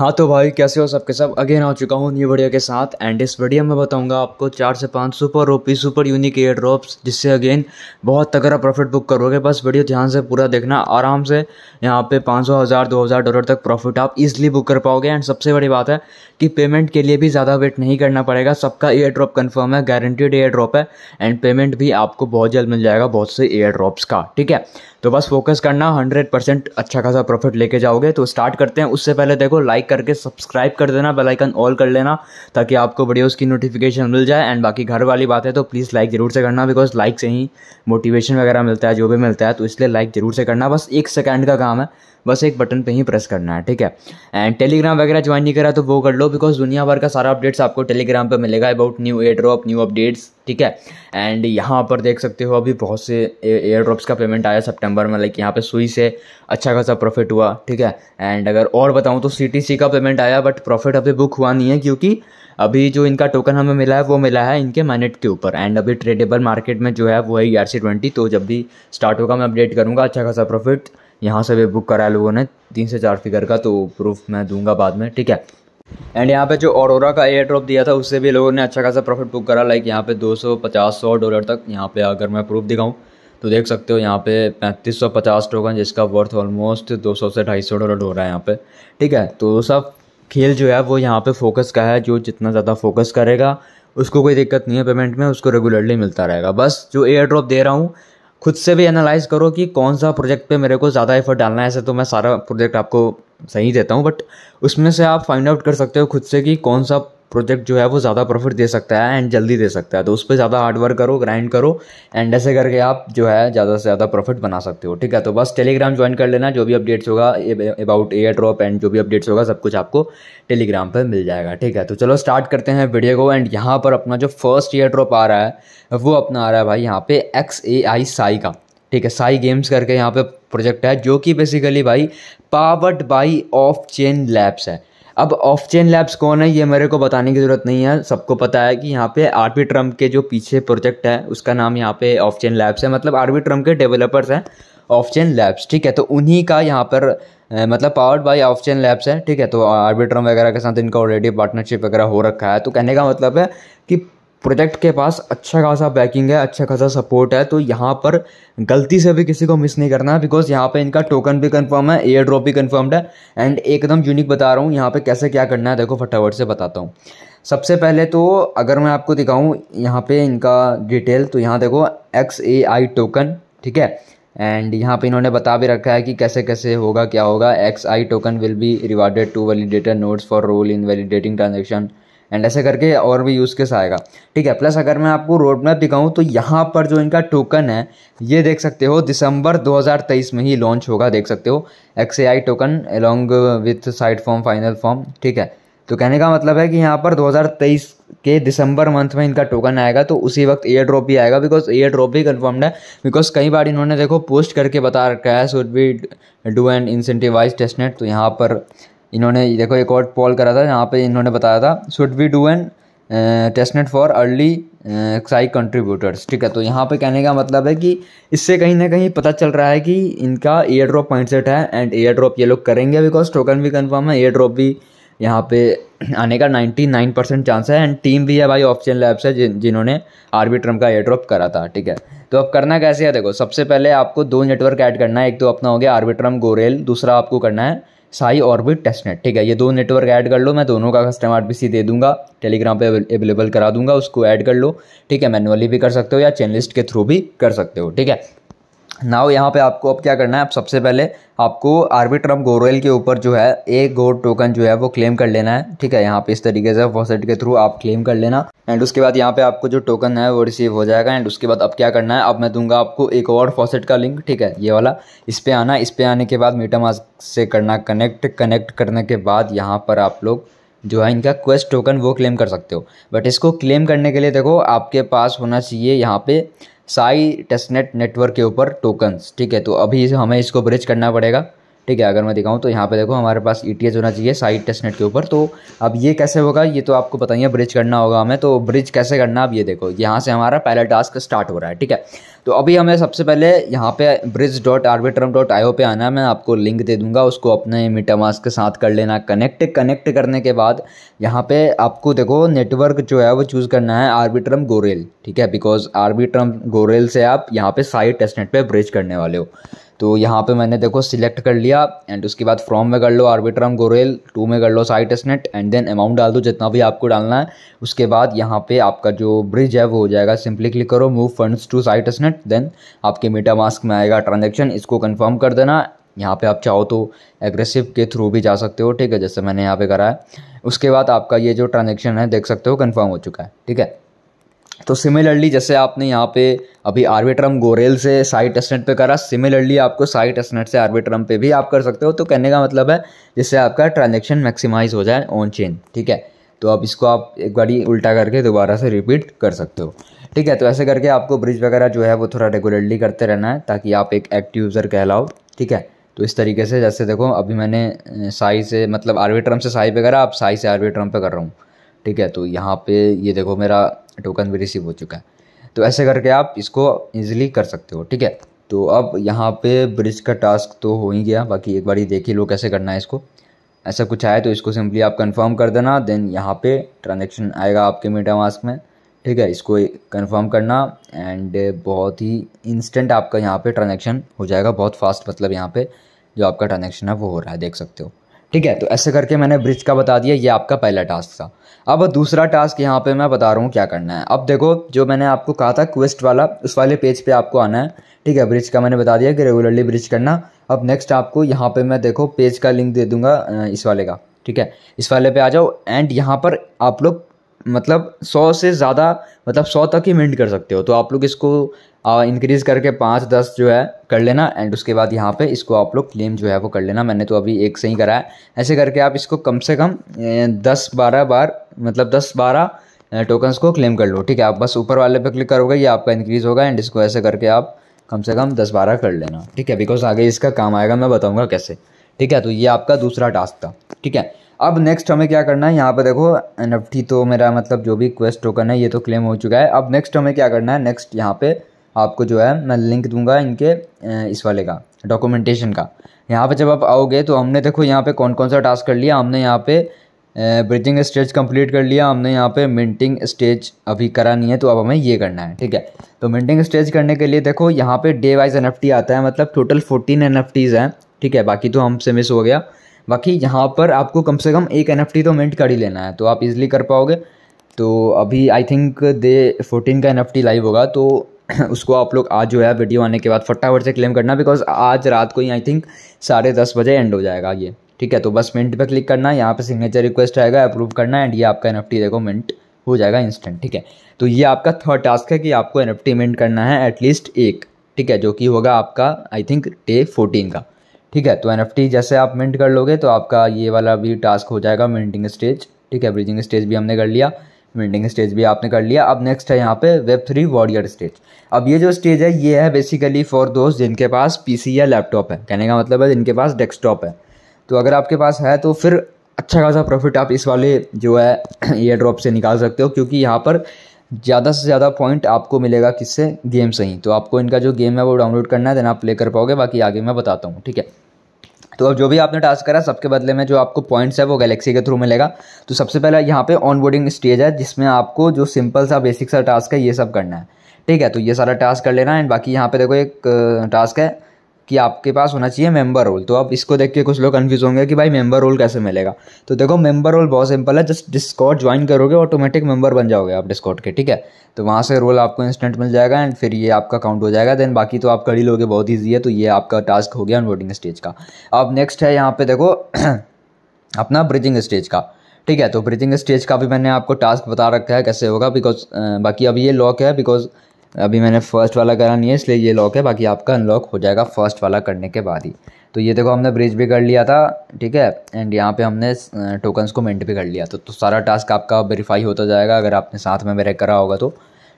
हाँ तो भाई कैसे हो सबके सब अगेन आ चुका हूँ न्यू वीडियो के साथ एंड इस वीडियो में बताऊंगा आपको चार से पाँच super OP super unique airdrops जिससे अगेन बहुत तगड़ा प्रॉफिट बुक करोगे बस वीडियो ध्यान से पूरा देखना आराम से यहाँ पे पाँच सौ हज़ार दो हज़ार डॉलर तक प्रॉफिट आप इजिली बुक कर पाओगे एंड सबसे बड़ी बात है कि पेमेंट के लिए भी ज़्यादा वेट नहीं करना पड़ेगा सबका एयर ड्रॉप कन्फर्म है गारंटीड एयर ड्रॉप है एंड पेमेंट भी आपको बहुत जल्द मिल जाएगा बहुत से एयर ड्रॉप्स का ठीक है तो बस फोकस करना हंड्रेड परसेंट अच्छा खासा प्रॉफिट लेके जाओगे तो स्टार्ट करते हैं उससे पहले देखो लाइक करके सब्सक्राइब कर देना बेलाइकन ऑल कर लेना ताकि आपको वीडियोस की नोटिफिकेशन मिल जाए एंड बाकी घर वाली बात है तो प्लीज़ लाइक ज़रूर से करना बिकॉज लाइक से ही मोटिवेशन वगैरह मिलता है जो भी मिलता है तो इसलिए लाइक ज़रूर से करना बस एक सेकेंड का काम है बस एक बटन पे ही प्रेस करना है ठीक है एंड टेलीग्राम वगैरह ज्वाइन नहीं करा तो वो कर लो बिकॉज दुनिया भर का सारा अपडेट्स आपको टेलीग्राम पर मिलेगा about new airdrop new updates ठीक है एंड यहाँ पर देख सकते हो अभी बहुत से एयर ड्रॉप्स का पेमेंट आया सेप्टेम्बर में लाइक यहाँ पर सुई से अच्छा खासा प्रॉफिट हुआ ठीक है एंड अगर और बताऊँ तो सी का पेमेंट आया बट प्रॉफिट अभी बुक हुआ नहीं है क्योंकि अभी जो इनका टोकन हमें मिला है वो मिला है इनके मैनेट के ऊपर एंड अभी ट्रेडेबल मार्केट में जो है वो है ई आर सी ट्वेंटी तो जब भी स्टार्ट होगा मैं अपडेट करूँगा अच्छा खासा प्रॉफिट यहाँ से भी बुक कराया लोगों ने तीन से चार फिगर का तो प्रूफ मैं दूंगा बाद में ठीक है एंड यहाँ पे जो ऑरोरा का एयर ड्रॉप दिया था उससे भी लोगों ने अच्छा खासा प्रॉफिट बुक करा लाइक यहाँ पे 250 सौ डॉलर तक यहाँ पे अगर मैं प्रूफ दिखाऊँ तो देख सकते हो यहाँ पे पैंतीस सौ पचास टोकन जिसका वर्थ ऑलमोस्ट 200 से 250 डॉलर हो रहा है यहाँ पे ठीक है तो सब खेल जो है वो यहाँ पे फोकस का है जो जितना ज़्यादा फोकस करेगा उसको कोई दिक्कत नहीं है पेमेंट में उसको रेगुलरली मिलता रहेगा बस जो एयर ड्रॉप दे रहा हूँ खुद से भी एनालाइज करो कि कौन सा प्रोजेक्ट पे मेरे को ज़्यादा एफर्ट डालना है ऐसे तो मैं सारा प्रोजेक्ट आपको सही देता हूँ बट उसमें से आप फाइंड आउट कर सकते हो खुद से कि कौन सा प्रोजेक्ट जो है वो ज़्यादा प्रॉफिट दे सकता है एंड जल्दी दे सकता है तो उस पर ज़्यादा हार्डवर्क करो ग्राइंड करो एंड ऐसे करके आप जो है ज़्यादा से ज़्यादा प्रॉफिट बना सकते हो ठीक है तो बस टेलीग्राम ज्वाइन कर लेना जो भी अपडेट्स होगा अबाउट एयर ड्रॉप एंड जो भी अपडेट्स होगा सब कुछ आपको टेलीग्राम पर मिल जाएगा ठीक है तो चलो स्टार्ट करते हैं वीडियो को एंड यहाँ पर अपना जो फर्स्ट एयर ड्रॉप आ रहा है वो अपना आ रहा है भाई यहाँ पे एक्स ए आई साई का ठीक है साई गेम्स करके यहाँ पे प्रोजेक्ट है जो कि बेसिकली भाई powered by Offchain Labs है अब ऑफ चेन लैब्स कौन है ये मेरे को बताने की ज़रूरत नहीं है सबको पता है कि यहाँ पे आर बी ट्रम्प के जो पीछे प्रोजेक्ट है उसका नाम यहाँ पे ऑफ चेन लैब्स है मतलब आर बी ट्रम्प के डेवलपर्स हैं ऑफ चेन लैब्स ठीक है तो उन्हीं का यहाँ पर मतलब powered by Offchain Labs है ठीक है तो आर्बिट्रम वगैरह के साथ इनका ऑलरेडी पार्टनरशिप वगैरह हो रखा है तो कहने का मतलब है कि प्रोजेक्ट के पास अच्छा खासा बैकिंग है अच्छा खासा सपोर्ट है तो यहाँ पर गलती से भी किसी को मिस नहीं करना है बिकॉज यहाँ पे इनका टोकन भी कंफर्म है एयर ड्रॉप भी कंफर्म्ड है एंड एकदम यूनिक बता रहा हूँ यहाँ पे कैसे क्या करना है देखो फटाफट से बताता हूँ सबसे पहले तो अगर मैं आपको दिखाऊँ यहाँ पर इनका डिटेल तो यहाँ देखो एक्स ए आई टोकन ठीक है एंड यहाँ पे इन्होंने बता भी रखा है कि कैसे कैसे होगा क्या होगा X I token will be rewarded to validator nodes for role in validating transaction and ऐसे करके और भी यूज़ केस आएगा ठीक है प्लस अगर मैं आपको रोड मैप दिखाऊँ तो यहाँ पर जो इनका टोकन है ये देख सकते हो दिसंबर 2023 में ही लॉन्च होगा देख सकते हो X token along with side form final form ठीक है तो कहने का मतलब है कि यहाँ पर 2023 के दिसंबर मंथ में इनका टोकन आएगा तो उसी वक्त एयर ड्रॉप भी आएगा बिकॉज एयर ड्रॉप भी कन्फर्म्ड है बिकॉज कई बार इन्होंने देखो पोस्ट करके बता रखा है should be do and incentivise testnet तो यहाँ पर इन्होंने देखो एक और पॉल करा था यहाँ पे इन्होंने बताया था should we do an testnet for early साइक कंट्रीब्यूटर्स ठीक है तो यहाँ पे कहने का मतलब है कि इससे कहीं ना कहीं पता चल रहा है कि इनका एयर ड्रॉप पॉइंट सेट है एंड एयर ड्रॉप ये लोग करेंगे बिकॉज टोकन भी कन्फर्म है एयर ड्रॉप भी यहाँ पे आने का नाइन्टी नाइन परसेंट चांस है एंड टीम भी है भाई ऑप्शन लैब्स से जिन जिन्होंने आरबी ट्रम का एयर ड्रॉप करा था ठीक है तो अब करना कैसे है देखो सबसे पहले आपको दो नेटवर्क ऐड करना है एक तो अपना हो गया आरबी ट्रम गोरेल दूसरा आपको करना है साई ऑर्बिट टेस्टनेट ठीक है ये दो नेटवर्क ऐड कर लो मैं दोनों का कस्टम आरपीसी दे दूंगा टेलीग्राम पे अवेलेबल करा दूंगा उसको ऐड कर लो ठीक है मैनुअली भी कर सकते हो या चैनलिस्ट के थ्रू भी कर सकते हो ठीक है नाव यहाँ पे आपको अब क्या करना है आप सबसे पहले आपको आर्बिट्रम गोरेल के ऊपर जो है एक गोड टोकन जो है वो क्लेम कर लेना है ठीक है यहाँ पे इस तरीके से फॉसेट के थ्रू आप क्लेम कर लेना एंड उसके बाद यहाँ पे आपको जो टोकन है वो रिसीव हो जाएगा एंड उसके बाद अब क्या करना है अब मैं दूंगा आपको एक और फॉसेट का लिंक ठीक है ये वाला इस पर आना इस पर आने के बाद मीटामास से करना कनेक्ट कनेक्ट करने के बाद यहाँ पर आप लोग जो है इनका क्वेस्ट टोकन वो क्लेम कर सकते हो बट इसको क्लेम करने के लिए देखो आपके पास होना चाहिए यहाँ पे साई टेस्टनेट नेटवर्क के ऊपर टोकन्स ठीक है तो अभी हमें इसको ब्रिज करना पड़ेगा ठीक है अगर मैं दिखाऊँ तो यहाँ पे देखो हमारे पास ई e होना चाहिए साइड टेस्टनेट के ऊपर तो अब ये कैसे होगा ये तो आपको बताइए ब्रिज करना होगा हमें तो ब्रिज कैसे करना अब ये देखो यहाँ से हमारा पहला टास्क स्टार्ट हो रहा है ठीक है तो अभी हमें सबसे पहले यहाँ पे bridge dot Arbitrum dot I पे आना है मैं आपको लिंक दे दूंगा उसको अपने मीटामास के साथ कर लेना कनेक्ट कनेक्ट करने के बाद यहाँ पे आपको देखो नेटवर्क जो है वो चूज़ करना है आर्बिट्रम गोरेल ठीक है बिकॉज आर्बिट्रम गोरेल से आप यहाँ पे साइड टेस्टनेट पे ब्रिज करने वाले हो तो यहाँ पे मैंने देखो सिलेक्ट कर लिया एंड उसके बाद फ्रॉम में कर लो आर्बिट्रम गोरेल टू में कर लो साइट स्नेट एंड देन अमाउंट डाल दो जितना भी आपको डालना है उसके बाद यहाँ पे आपका जो ब्रिज है वो हो जाएगा सिंपली क्लिक करो मूव फंड्स टू साइट स्नेट देन आपके मीटा मास्क में आएगा ट्रांजेक्शन इसको कन्फर्म कर देना यहाँ पे आप चाहो तो एग्रेसिव के थ्रू भी जा सकते हो ठीक है जैसे मैंने यहाँ पे करा है उसके बाद आपका ये जो ट्रांजेक्शन है देख सकते हो कन्फर्म हो चुका है ठीक है तो सिमिलरली जैसे आपने यहाँ पे अभी आर्बिट्रम गोरेल से साइट टेस्टनेट पे करा सिमिलरली आपको साइट टेस्टनेट से आर्बिट्रम पे भी आप कर सकते हो तो कहने का मतलब है जिससे आपका ट्रांजेक्शन मैक्सिमाइज हो जाए ऑन चेन ठीक है तो आप इसको आप एक बारी उल्टा करके दोबारा से रिपीट कर सकते हो ठीक है तो ऐसे करके आपको ब्रिज वगैरह जो है वो थोड़ा रेगुलरली करते रहना है ताकि आप एक एक्टिव यूज़र कहलाओ ठीक है तो इस तरीके से जैसे देखो अभी मैंने साई से मतलब आर्बिट्रम से साई पे करा आप साई से आर्बिट्रम पे कर रहा हूँ ठीक है तो यहाँ पे ये देखो मेरा टोकन भी रिसीव हो चुका है तो ऐसे करके आप इसको ईजिली कर सकते हो ठीक है तो अब यहाँ पे ब्रिज का टास्क तो हो ही गया बाकी एक बार ही देख ही लो कैसे करना है इसको ऐसा कुछ आए तो इसको सिंपली आप कंफर्म कर देना देन यहाँ पे ट्रांजेक्शन आएगा आपके मीटा मास्क में ठीक है इसको कंफर्म करना एंड बहुत ही इंस्टेंट आपका यहाँ पे ट्रांजेक्शन हो जाएगा बहुत फास्ट मतलब यहाँ पे जो आपका ट्रांजेक्शन है वो हो रहा है देख सकते हो ठीक है तो ऐसे करके मैंने ब्रिज का बता दिया ये आपका पहला टास्क था अब दूसरा टास्क यहाँ पे मैं बता रहा हूँ क्या करना है अब देखो जो मैंने आपको कहा था क्वेस्ट वाला उस वाले पेज पे आपको आना है ठीक है ब्रिज का मैंने बता दिया कि रेगुलरली ब्रिज करना अब नेक्स्ट आपको यहाँ पे मैं देखो पेज का लिंक दे दूंगा इस वाले का ठीक है इस वाले पे आ जाओ एंड यहाँ पर आप लोग मतलब सौ से ज़्यादा मतलब सौ तक ही मिनट कर सकते हो तो आप लोग इसको और इंक्रीज़ करके पाँच दस जो है कर लेना एंड उसके बाद यहाँ पे इसको आप लोग क्लेम जो है वो कर लेना मैंने तो अभी एक से ही करा है ऐसे करके आप इसको कम से कम दस बारह बार मतलब दस बारह टोकन्स को क्लेम कर लो ठीक है आप बस ऊपर वाले पे क्लिक करोगे ये आपका इंक्रीज़ होगा एंड इसको ऐसे करके आप कम से कम दस बारह कर लेना ठीक है बिकॉज आगे इसका काम आएगा मैं बताऊँगा कैसे ठीक है तो ये आपका दूसरा टास्क था ठीक है अब नेक्स्ट हमें क्या करना है यहाँ पर देखो एन तो मेरा मतलब जो भी क्वेस्ट टोकन है ये तो क्लेम हो चुका है अब नेक्स्ट हमें क्या करना है नेक्स्ट यहाँ पे आपको जो है मैं लिंक दूंगा इनके इस वाले का डॉक्यूमेंटेशन का यहाँ पे जब आप आओगे तो हमने देखो यहाँ पे कौन कौन सा टास्क कर लिया हमने यहाँ पे ब्रिजिंग स्टेज कंप्लीट कर लिया हमने यहाँ पे मिंटिंग स्टेज अभी करा नहीं है तो अब हमें ये करना है ठीक है तो मिंटिंग स्टेज करने के लिए देखो यहाँ पे डे वाइज एन आता है मतलब टोटल फोर्टीन एन हैं ठीक है बाकी तो हमसे मिस हो गया बाकी यहाँ पर आपको कम से कम एक एन तो मिंट कर ही लेना है तो आप इजिली कर पाओगे तो अभी आई थिंक दे फोर्टीन का एन लाइव होगा तो उसको आप लोग आज जो है वीडियो आने के बाद फटाफट से क्लेम करना बिकॉज आज रात को ही आई थिंक साढ़े दस बजे एंड हो जाएगा ये ठीक है तो बस मिनट पे क्लिक करना है यहाँ पे सिग्नेचर रिक्वेस्ट आएगा अप्रूव करना एंड ये आपका एन देखो मिनट हो जाएगा इंस्टेंट ठीक है तो ये आपका थर्ड टास्क है कि आपको एन मिनट करना है एटलीस्ट एक ठीक है जो कि होगा आपका आई थिंक डे फोर्टीन का ठीक है तो एन जैसे आप मिनट कर लोगे तो आपका ये वाला भी टास्क हो जाएगा मिनटिंग स्टेज ठीक है ब्रिजिंग स्टेज भी हमने कर लिया मिडिंग स्टेज भी आपने कर लिया अब नेक्स्ट है यहाँ पे वेब थ्री वॉरियर स्टेज अब ये जो स्टेज है ये है बेसिकली फॉर दोस्त जिनके पास पीसी या लैपटॉप है कहने का मतलब है जिनके पास डेस्कटॉप है तो अगर आपके पास है तो फिर अच्छा खासा प्रॉफिट आप इस वाले जो है एयर ड्रॉप से निकाल सकते हो क्योंकि यहाँ पर ज़्यादा से ज़्यादा पॉइंट आपको मिलेगा किससे गेम से ही तो आपको इनका जो गेम है वो डाउनलोड करना है देन आप प्ले कर पाओगे बाकी आगे मैं बताता हूँ ठीक है तो अब जो भी आपने टास्क करा सबके बदले में जो आपको पॉइंट्स है वो गैलेक्सी के थ्रू मिलेगा तो सबसे पहला यहाँ पे ऑनबोर्डिंग स्टेज है जिसमें आपको जो सिंपल सा बेसिक सा टास्क है ये सब करना है ठीक है तो ये सारा टास्क कर लेना एंड बाकी यहाँ पे देखो एक टास्क है कि आपके पास होना चाहिए मेंबर रोल तो अब इसको देख के कुछ लोग कन्फ्यूज होंगे कि भाई मेंबर रोल कैसे मिलेगा तो देखो मेंबर रोल बहुत सिंपल है जस्ट डिस्कॉट ज्वाइन करोगे ऑटोमेटिक मेंबर बन जाओगे आप डिस्कॉट के ठीक है तो वहाँ से रोल आपको इंस्टेंट मिल जाएगा एंड फिर ये आपका काउंट हो जाएगा देन बाकी तो आप कर ही लोगे बहुत ईजी है तो ये आपका टास्क हो गया अनवोटिंग स्टेज का अब नेक्स्ट है यहाँ पर देखो अपना ब्रिजिंग स्टेज का ठीक है तो ब्रिजिंग स्टेज का भी मैंने आपको टास्क बता रखा है कैसे होगा बिकॉज बाकी अब ये लॉक है बिकॉज अभी मैंने फर्स्ट वाला करा नहीं है इसलिए ये लॉक है बाकी आपका अनलॉक हो जाएगा फर्स्ट वाला करने के बाद ही तो ये देखो हमने ब्रिज भी कर लिया था ठीक है एंड यहाँ पे हमने टोकन्स को मिंट भी कर लिया तो तो सारा टास्क आपका वेरीफाई होता जाएगा अगर आपने साथ में मेरे करा होगा तो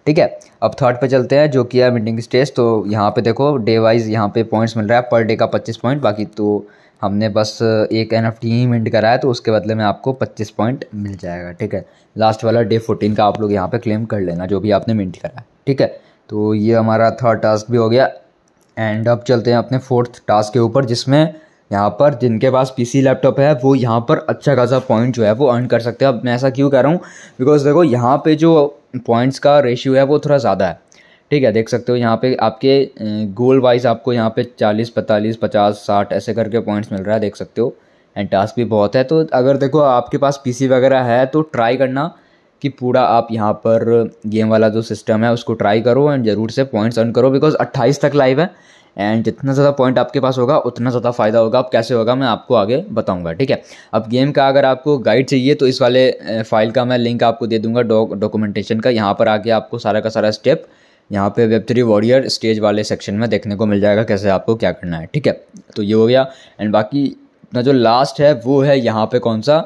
ठीक है अब थर्ड पे चलते हैं जो कि है स्टेज तो यहाँ पे देखो डे वाइज यहाँ पे पॉइंट्स मिल रहा है पर डे का पच्चीस पॉइंट बाकी तो हमने बस एक एन एफ टी ही मिंट करा है तो उसके बदले में आपको पच्चीस पॉइंट मिल जाएगा ठीक है लास्ट वाला डे फोर्टीन का आप लोग यहाँ पे क्लेम कर लेना जो भी आपने मिंट करा है ठीक है तो ये हमारा थर्ड टास्क भी हो गया एंड अब चलते हैं अपने फोर्थ टास्क के ऊपर जिसमें यहाँ पर जिनके पास पीसी लैपटॉप है वो यहाँ पर अच्छा खासा पॉइंट जो है वो अर्न कर सकते हैं अब मैं ऐसा क्यों कह रहा हूँ बिकॉज देखो यहाँ पे जो पॉइंट्स का रेशियो है वो थोड़ा ज़्यादा है ठीक है देख सकते हो यहाँ पे आपके गोल वाइज आपको यहाँ पे 40, 45, 50, 60 ऐसे करके पॉइंट्स मिल रहा है देख सकते हो एंड टास्क भी बहुत है तो अगर देखो आपके पास पी वगैरह है तो ट्राई करना कि पूरा आप यहाँ पर गेम वाला जो सिस्टम है उसको ट्राई करो एंड ज़रूर से पॉइंट्स अर्न करो बिकॉज अट्ठाईस तक लाइव है एंड जितना ज़्यादा पॉइंट आपके पास होगा उतना ज़्यादा फ़ायदा होगा अब कैसे होगा मैं आपको आगे बताऊंगा ठीक है अब गेम का अगर आपको गाइड चाहिए तो इस वाले फाइल का मैं लिंक आपको दे दूंगा डॉक्यूमेंटेशन का यहाँ पर आके आपको सारा का सारा स्टेप यहाँ पे वेब थ्री वॉरियर स्टेज वाले सेक्शन में देखने को मिल जाएगा कैसे आपको क्या करना है ठीक है तो ये हो गया एंड बाकी अपना जो लास्ट है वो है यहाँ पर कौन सा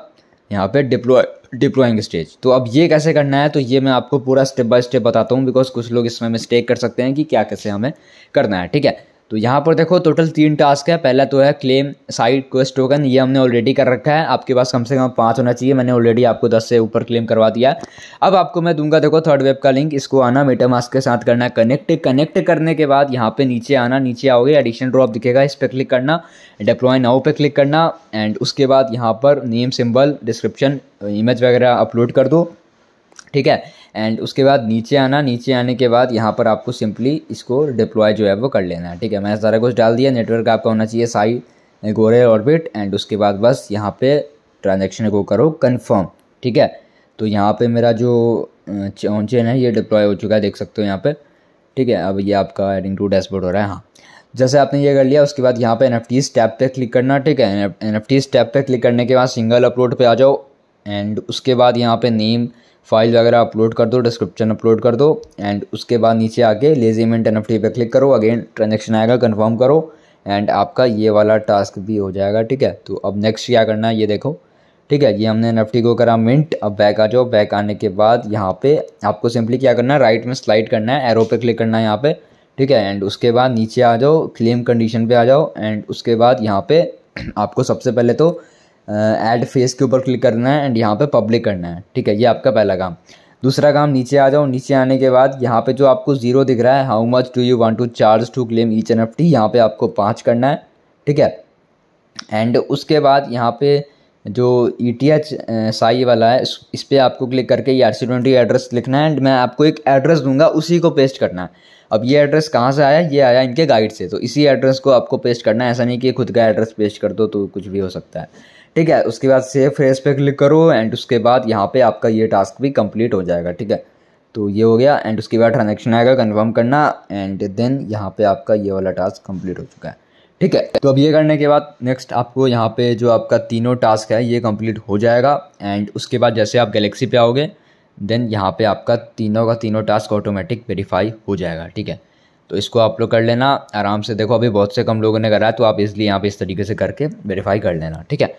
यहाँ पे डिप्लॉय डिप्लोइंग स्टेज तो अब ये कैसे करना है तो ये मैं आपको पूरा स्टेप बाय स्टेप बताता हूँ बिकॉज कुछ लोग इसमें मिस्टेक कर सकते हैं कि क्या कैसे हमें करना है ठीक है तो यहाँ पर देखो टोटल तीन टास्क है पहला तो है क्लेम साइट क्वेस्ट टोकन ये हमने ऑलरेडी कर रखा है आपके पास कम से कम पाँच होना चाहिए मैंने ऑलरेडी आपको दस से ऊपर क्लेम करवा दिया अब आपको मैं दूंगा देखो थर्ड वेब का लिंक इसको आना मेटा मास्क के साथ करना कनेक्ट कनेक्ट करने के बाद यहाँ पे नीचे आना नीचे आओगे एडिशन ड्रॉप दिखेगा इस पर क्लिक करना डिप्लॉय नाउ पर क्लिक करना एंड उसके बाद यहाँ पर नेम सिम्बल डिस्क्रिप्शन इमेज वगैरह अपलोड कर दो ठीक है एंड उसके बाद नीचे आना नीचे आने के बाद यहाँ पर आपको सिंपली इसको डिप्लॉय जो है वो कर लेना है ठीक है मैंने सारा कुछ डाल दिया नेटवर्क आपका होना चाहिए साई गोरे ऑर्बिट एंड उसके बाद बस यहाँ पे ट्रांजेक्शन को करो कन्फर्म ठीक है तो यहाँ पे मेरा जो ऑन चेन है ये डिप्लॉय हो चुका है देख सकते हो यहाँ पर ठीक है अब ये आपका एडिंग टू डैशबोर्ड हो रहा है हाँ जैसे आपने ये कर लिया उसके बाद यहाँ पर एन एफ टीज पर क्लिक करना ठीक है एन एफ टीज पर क्लिक करने के बाद सिंगल अपलोड पर आ जाओ एंड उसके बाद यहाँ पर नेम फाइल वगैरह अपलोड कर दो डिस्क्रिप्शन अपलोड कर दो एंड उसके बाद नीचे आके लेजी मिनट एन पे क्लिक करो अगेन ट्रांजेक्शन आएगा कन्फर्म करो एंड आपका ये वाला टास्क भी हो जाएगा ठीक है तो अब नेक्स्ट क्या करना है ये देखो ठीक है ये हमने एन को करा मिंट अब बैक आ जाओ बैक आने के बाद यहाँ पे आपको सिंपली क्या करना है राइट में स्लाइड करना है एरो पे क्लिक करना है यहाँ पे ठीक है एंड उसके बाद नीचे आ जाओ क्लेम कंडीशन पे आ जाओ एंड उसके बाद यहाँ पे आपको सबसे पहले तो ऐड फेस के ऊपर क्लिक करना है एंड यहाँ पे पब्लिक करना है ठीक है ये आपका पहला काम दूसरा काम नीचे आ जाओ नीचे आने के बाद यहाँ पे जो आपको जीरो दिख रहा है how much do you want to charge to claim each N F T यहाँ पर आपको पाँच करना है ठीक है एंड उसके बाद यहाँ पे जो ई टी एच साई वाला है इस पर आपको क्लिक करके ये आर सी ट्वेंटी एड्रेस लिखना है एंड मैं आपको एक एड्रेस दूंगा उसी को पेस्ट करना है अब ये एड्रेस कहाँ से आया ये आया इनके गाइड से तो इसी एड्रेस को आपको पेस्ट करना है ऐसा नहीं कि खुद का एड्रेस पेस्ट कर दो तो कुछ भी हो सकता है ठीक है उसके बाद सेव फेस पे क्लिक करो एंड उसके बाद यहाँ पे आपका ये टास्क भी कंप्लीट हो जाएगा ठीक है तो ये हो गया एंड उसके बाद ट्रांजेक्शन आएगा कन्फर्म करना एंड देन यहाँ पे आपका ये वाला टास्क कंप्लीट हो चुका है ठीक है तो अब ये करने के बाद नेक्स्ट आपको यहाँ पे जो आपका तीनों टास्क है ये कंप्लीट हो जाएगा एंड उसके बाद जैसे आप गैलेक्सी पे आओगे देन यहाँ पे आपका तीनों का तीनों टास्क ऑटोमेटिक वेरीफाई हो जाएगा ठीक है तो इसको आप लोग कर लेना आराम से देखो अभी बहुत से कम लोगों ने करा है तो आप इसलिए यहाँ पे इस तरीके से करके वेरीफाई कर लेना ठीक है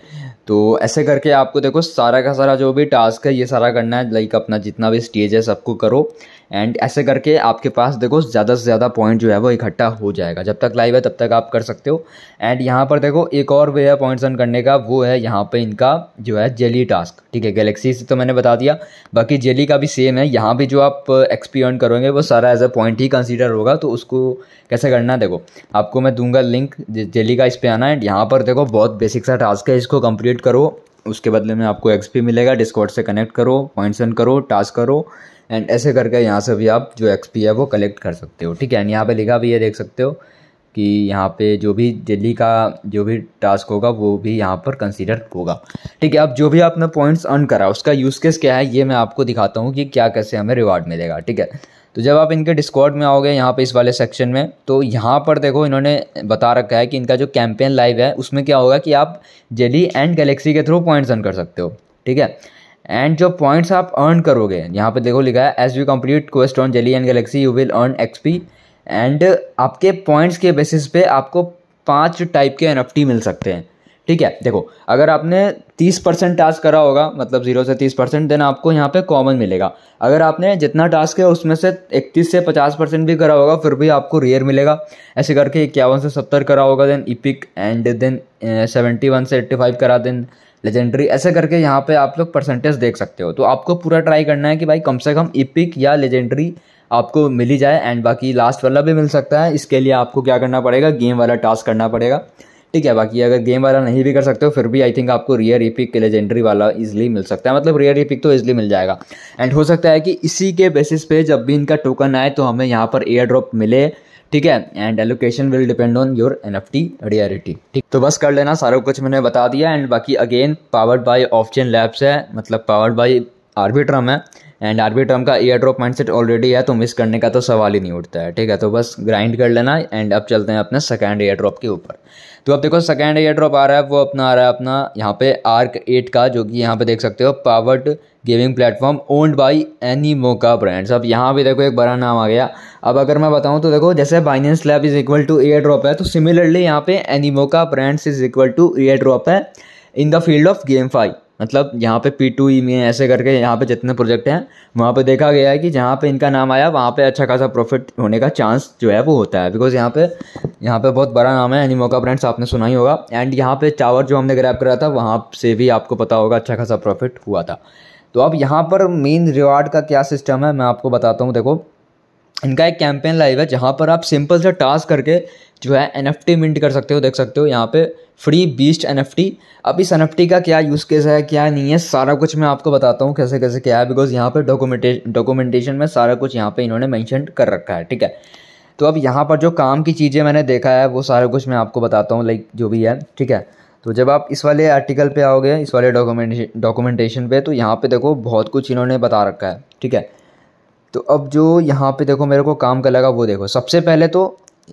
तो ऐसे करके आपको देखो सारा का सारा जो भी टास्क है ये सारा करना है लाइक अपना जितना भी स्टेज है सबको करो एंड ऐसे करके आपके पास देखो ज़्यादा से ज़्यादा पॉइंट जो है वो इकट्ठा हो जाएगा जब तक लाइव है तब तक आप कर सकते हो एंड यहाँ पर देखो एक और वे है पॉइंट्स अर्न करने का वो है यहाँ पे इनका जो है जेली टास्क ठीक है गैलेक्सी से तो मैंने बता दिया बाकी जेली का भी सेम है यहाँ भी जो आप एक्सपी अर्न करोगे वो सारा एज अ पॉइंट ही कंसिडर होगा तो उसको कैसे करना देखो आपको मैं दूंगा लिंक जेली का इस पर आना एंड यहाँ पर देखो बहुत बेसिक सा टास्क है इसको कंप्लीट करो उसके बदले में आपको एक्सपी मिलेगा डिस्कॉर्ड से कनेक्ट करो पॉइंट्स अर्न करो टास्क करो एंड ऐसे करके यहाँ से भी आप जो एक्सपी है वो कलेक्ट कर सकते हो ठीक है एंड यहाँ पे लिखा भी है देख सकते हो कि यहाँ पे जो भी दिल्ली का जो भी टास्क होगा वो भी यहाँ पर कंसीडर होगा ठीक है अब जो भी आपने पॉइंट्स अर्न करा उसका यूज़ केस क्या है ये मैं आपको दिखाता हूँ कि क्या कैसे हमें रिवार्ड मिलेगा ठीक है तो जब आप इनके डिस्कॉर्ड में आओगे यहाँ पे इस वाले सेक्शन में तो यहाँ पर देखो इन्होंने बता रखा है कि इनका जो कैंपेन लाइव है उसमें क्या होगा कि आप जेली एंड गैलेक्सी के थ्रू पॉइंट्स अर्न कर सकते हो ठीक है एंड जो पॉइंट्स आप अर्न करोगे यहाँ पे देखो लिखा है as you complete quest on Zealy and Galxe you will earn XP and आपके पॉइंट्स के बेसिस पे आपको पांच टाइप के एनएफटी मिल सकते हैं ठीक है देखो अगर आपने तीस परसेंट टास्क करा होगा मतलब जीरो से तीस परसेंट देन आपको यहाँ पे कॉमन मिलेगा अगर आपने जितना टास्क है उसमें से इकतीस से पचास परसेंट भी करा होगा फिर भी आपको रेयर मिलेगा ऐसे करके इक्यावन से सत्तर करा होगा then epic and then seventy one से एट्टी फाइव करा देन लेजेंडरी ऐसे करके यहाँ पे आप लोग परसेंटेज देख सकते हो तो आपको पूरा ट्राई करना है कि भाई कम से कम इपिक या लेजेंडरी आपको मिली जाए एंड बाकी लास्ट वाला भी मिल सकता है इसके लिए आपको क्या करना पड़ेगा गेम वाला टास्क करना पड़ेगा ठीक है बाकी अगर गेम वाला नहीं भी कर सकते हो फिर भी आई थिंक आपको रियर के लेजेंडरी वाला इजिली मिल सकता है मतलब रियर ईपिक तो इजिली मिल जाएगा एंड हो सकता है कि इसी के बेसिस पे जब भी इनका टोकन आए तो हमें यहाँ पर एयर ड्रॉप मिले ठीक है and allocation will depend on your N F T rarity ठीक तो बस कर लेना सारा कुछ मैंने बता दिया एंड बाकी again powered by Offchain Labs है मतलब पावर्ड बाई आर्बिट्रम है एंड आरबी ट्रम का ईयर ड्रॉप माइंडसेट ऑलरेडी है तो मिस करने का तो सवाल ही नहीं उठता है ठीक है तो बस ग्राइंड कर लेना एंड अब चलते हैं अपने सेकेंड ईयर ड्रॉप के ऊपर तो अब देखो सेकेंड ईयर ड्रॉप आ रहा है वो अपना आ रहा है अपना यहाँ पे आर्क एट का जो कि यहाँ पे देख सकते हो powered gaming platform owned by Animoca brands अब यहाँ भी देखो एक बड़ा नाम आ गया अब अगर मैं बताऊँ तो देखो जैसे Binance Lab is equal to airdrop है तो सिमिलरली यहाँ पे Animoca Brands is equal to airdrop है in the field of GameFi मतलब यहाँ पे पी टू ई में ऐसे करके यहाँ पे जितने प्रोजेक्ट हैं वहाँ पे देखा गया है कि जहाँ पे इनका नाम आया वहाँ पे अच्छा खासा प्रॉफिट होने का चांस जो है वो होता है बिकॉज यहाँ पे यहाँ पे बहुत बड़ा नाम है यानी मौका ब्रांड्स आपने सुना ही होगा एंड यहाँ पे चावर जो हमने ग्रैप करा था वहाँ से भी आपको पता होगा अच्छा खासा प्रॉफिट हुआ था तो अब यहाँ पर मेन रिवार्ड का क्या सिस्टम है मैं आपको बताता हूँ देखो इनका एक कैंपेन लाइव है जहाँ पर आप सिंपल से टास्क करके जो है एन मिंट कर सकते हो देख सकते हो यहाँ पे फ्री बीस्ट एन अब इस एन का क्या यूज़ केस है क्या नहीं है सारा कुछ मैं आपको बताता हूँ कैसे कैसे क्या है बिकॉज यहाँ पर डॉक्यूमेंटेशन डॉक्यूमेंटेशन में सारा कुछ यहाँ पर इन्होंने मैंशन कर रखा है ठीक है तो अब यहाँ पर जो काम की चीज़ें मैंने देखा है वो सारा कुछ मैं आपको बताता हूँ लाइक जो भी है ठीक है तो जब आप इस वाले आर्टिकल पे आओगे इस वाले डॉक्यूमेंटेशन डॉक्यूमेंटेशन पे तो यहाँ पे देखो बहुत कुछ इन्होंने बता रखा है ठीक है तो अब जो यहाँ पे देखो मेरे को काम का लगा वो देखो सबसे पहले तो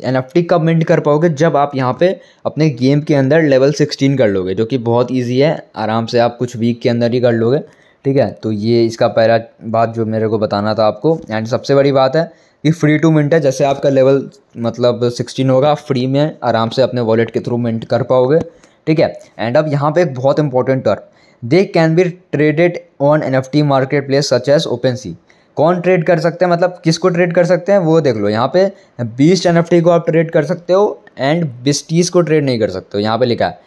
एन कब मिंट कर पाओगे जब आप यहाँ पे अपने गेम के अंदर लेवल सिक्सटीन कर लोगे जो कि बहुत ईजी है आराम से आप कुछ वीक के अंदर ही कर लोगे ठीक है तो ये इसका पहला बात जो मेरे को बताना था आपको एंड सबसे बड़ी बात है कि फ्री टू मिंट है जैसे आपका लेवल मतलब सिक्सटीन होगा फ्री में आराम से अपने वॉलेट के थ्रू मिंट कर पाओगे ठीक है एंड अब यहाँ पे एक बहुत important term they can be traded on N F T marketplace such as OpenSea कौन ट्रेड कर सकते हैं मतलब किसको ट्रेड कर सकते हैं वो देख लो यहाँ पे बीस्ट एन को आप ट्रेड कर सकते हो एंड बिस्टीज़ को ट्रेड नहीं कर सकते हो यहाँ पे लिखा है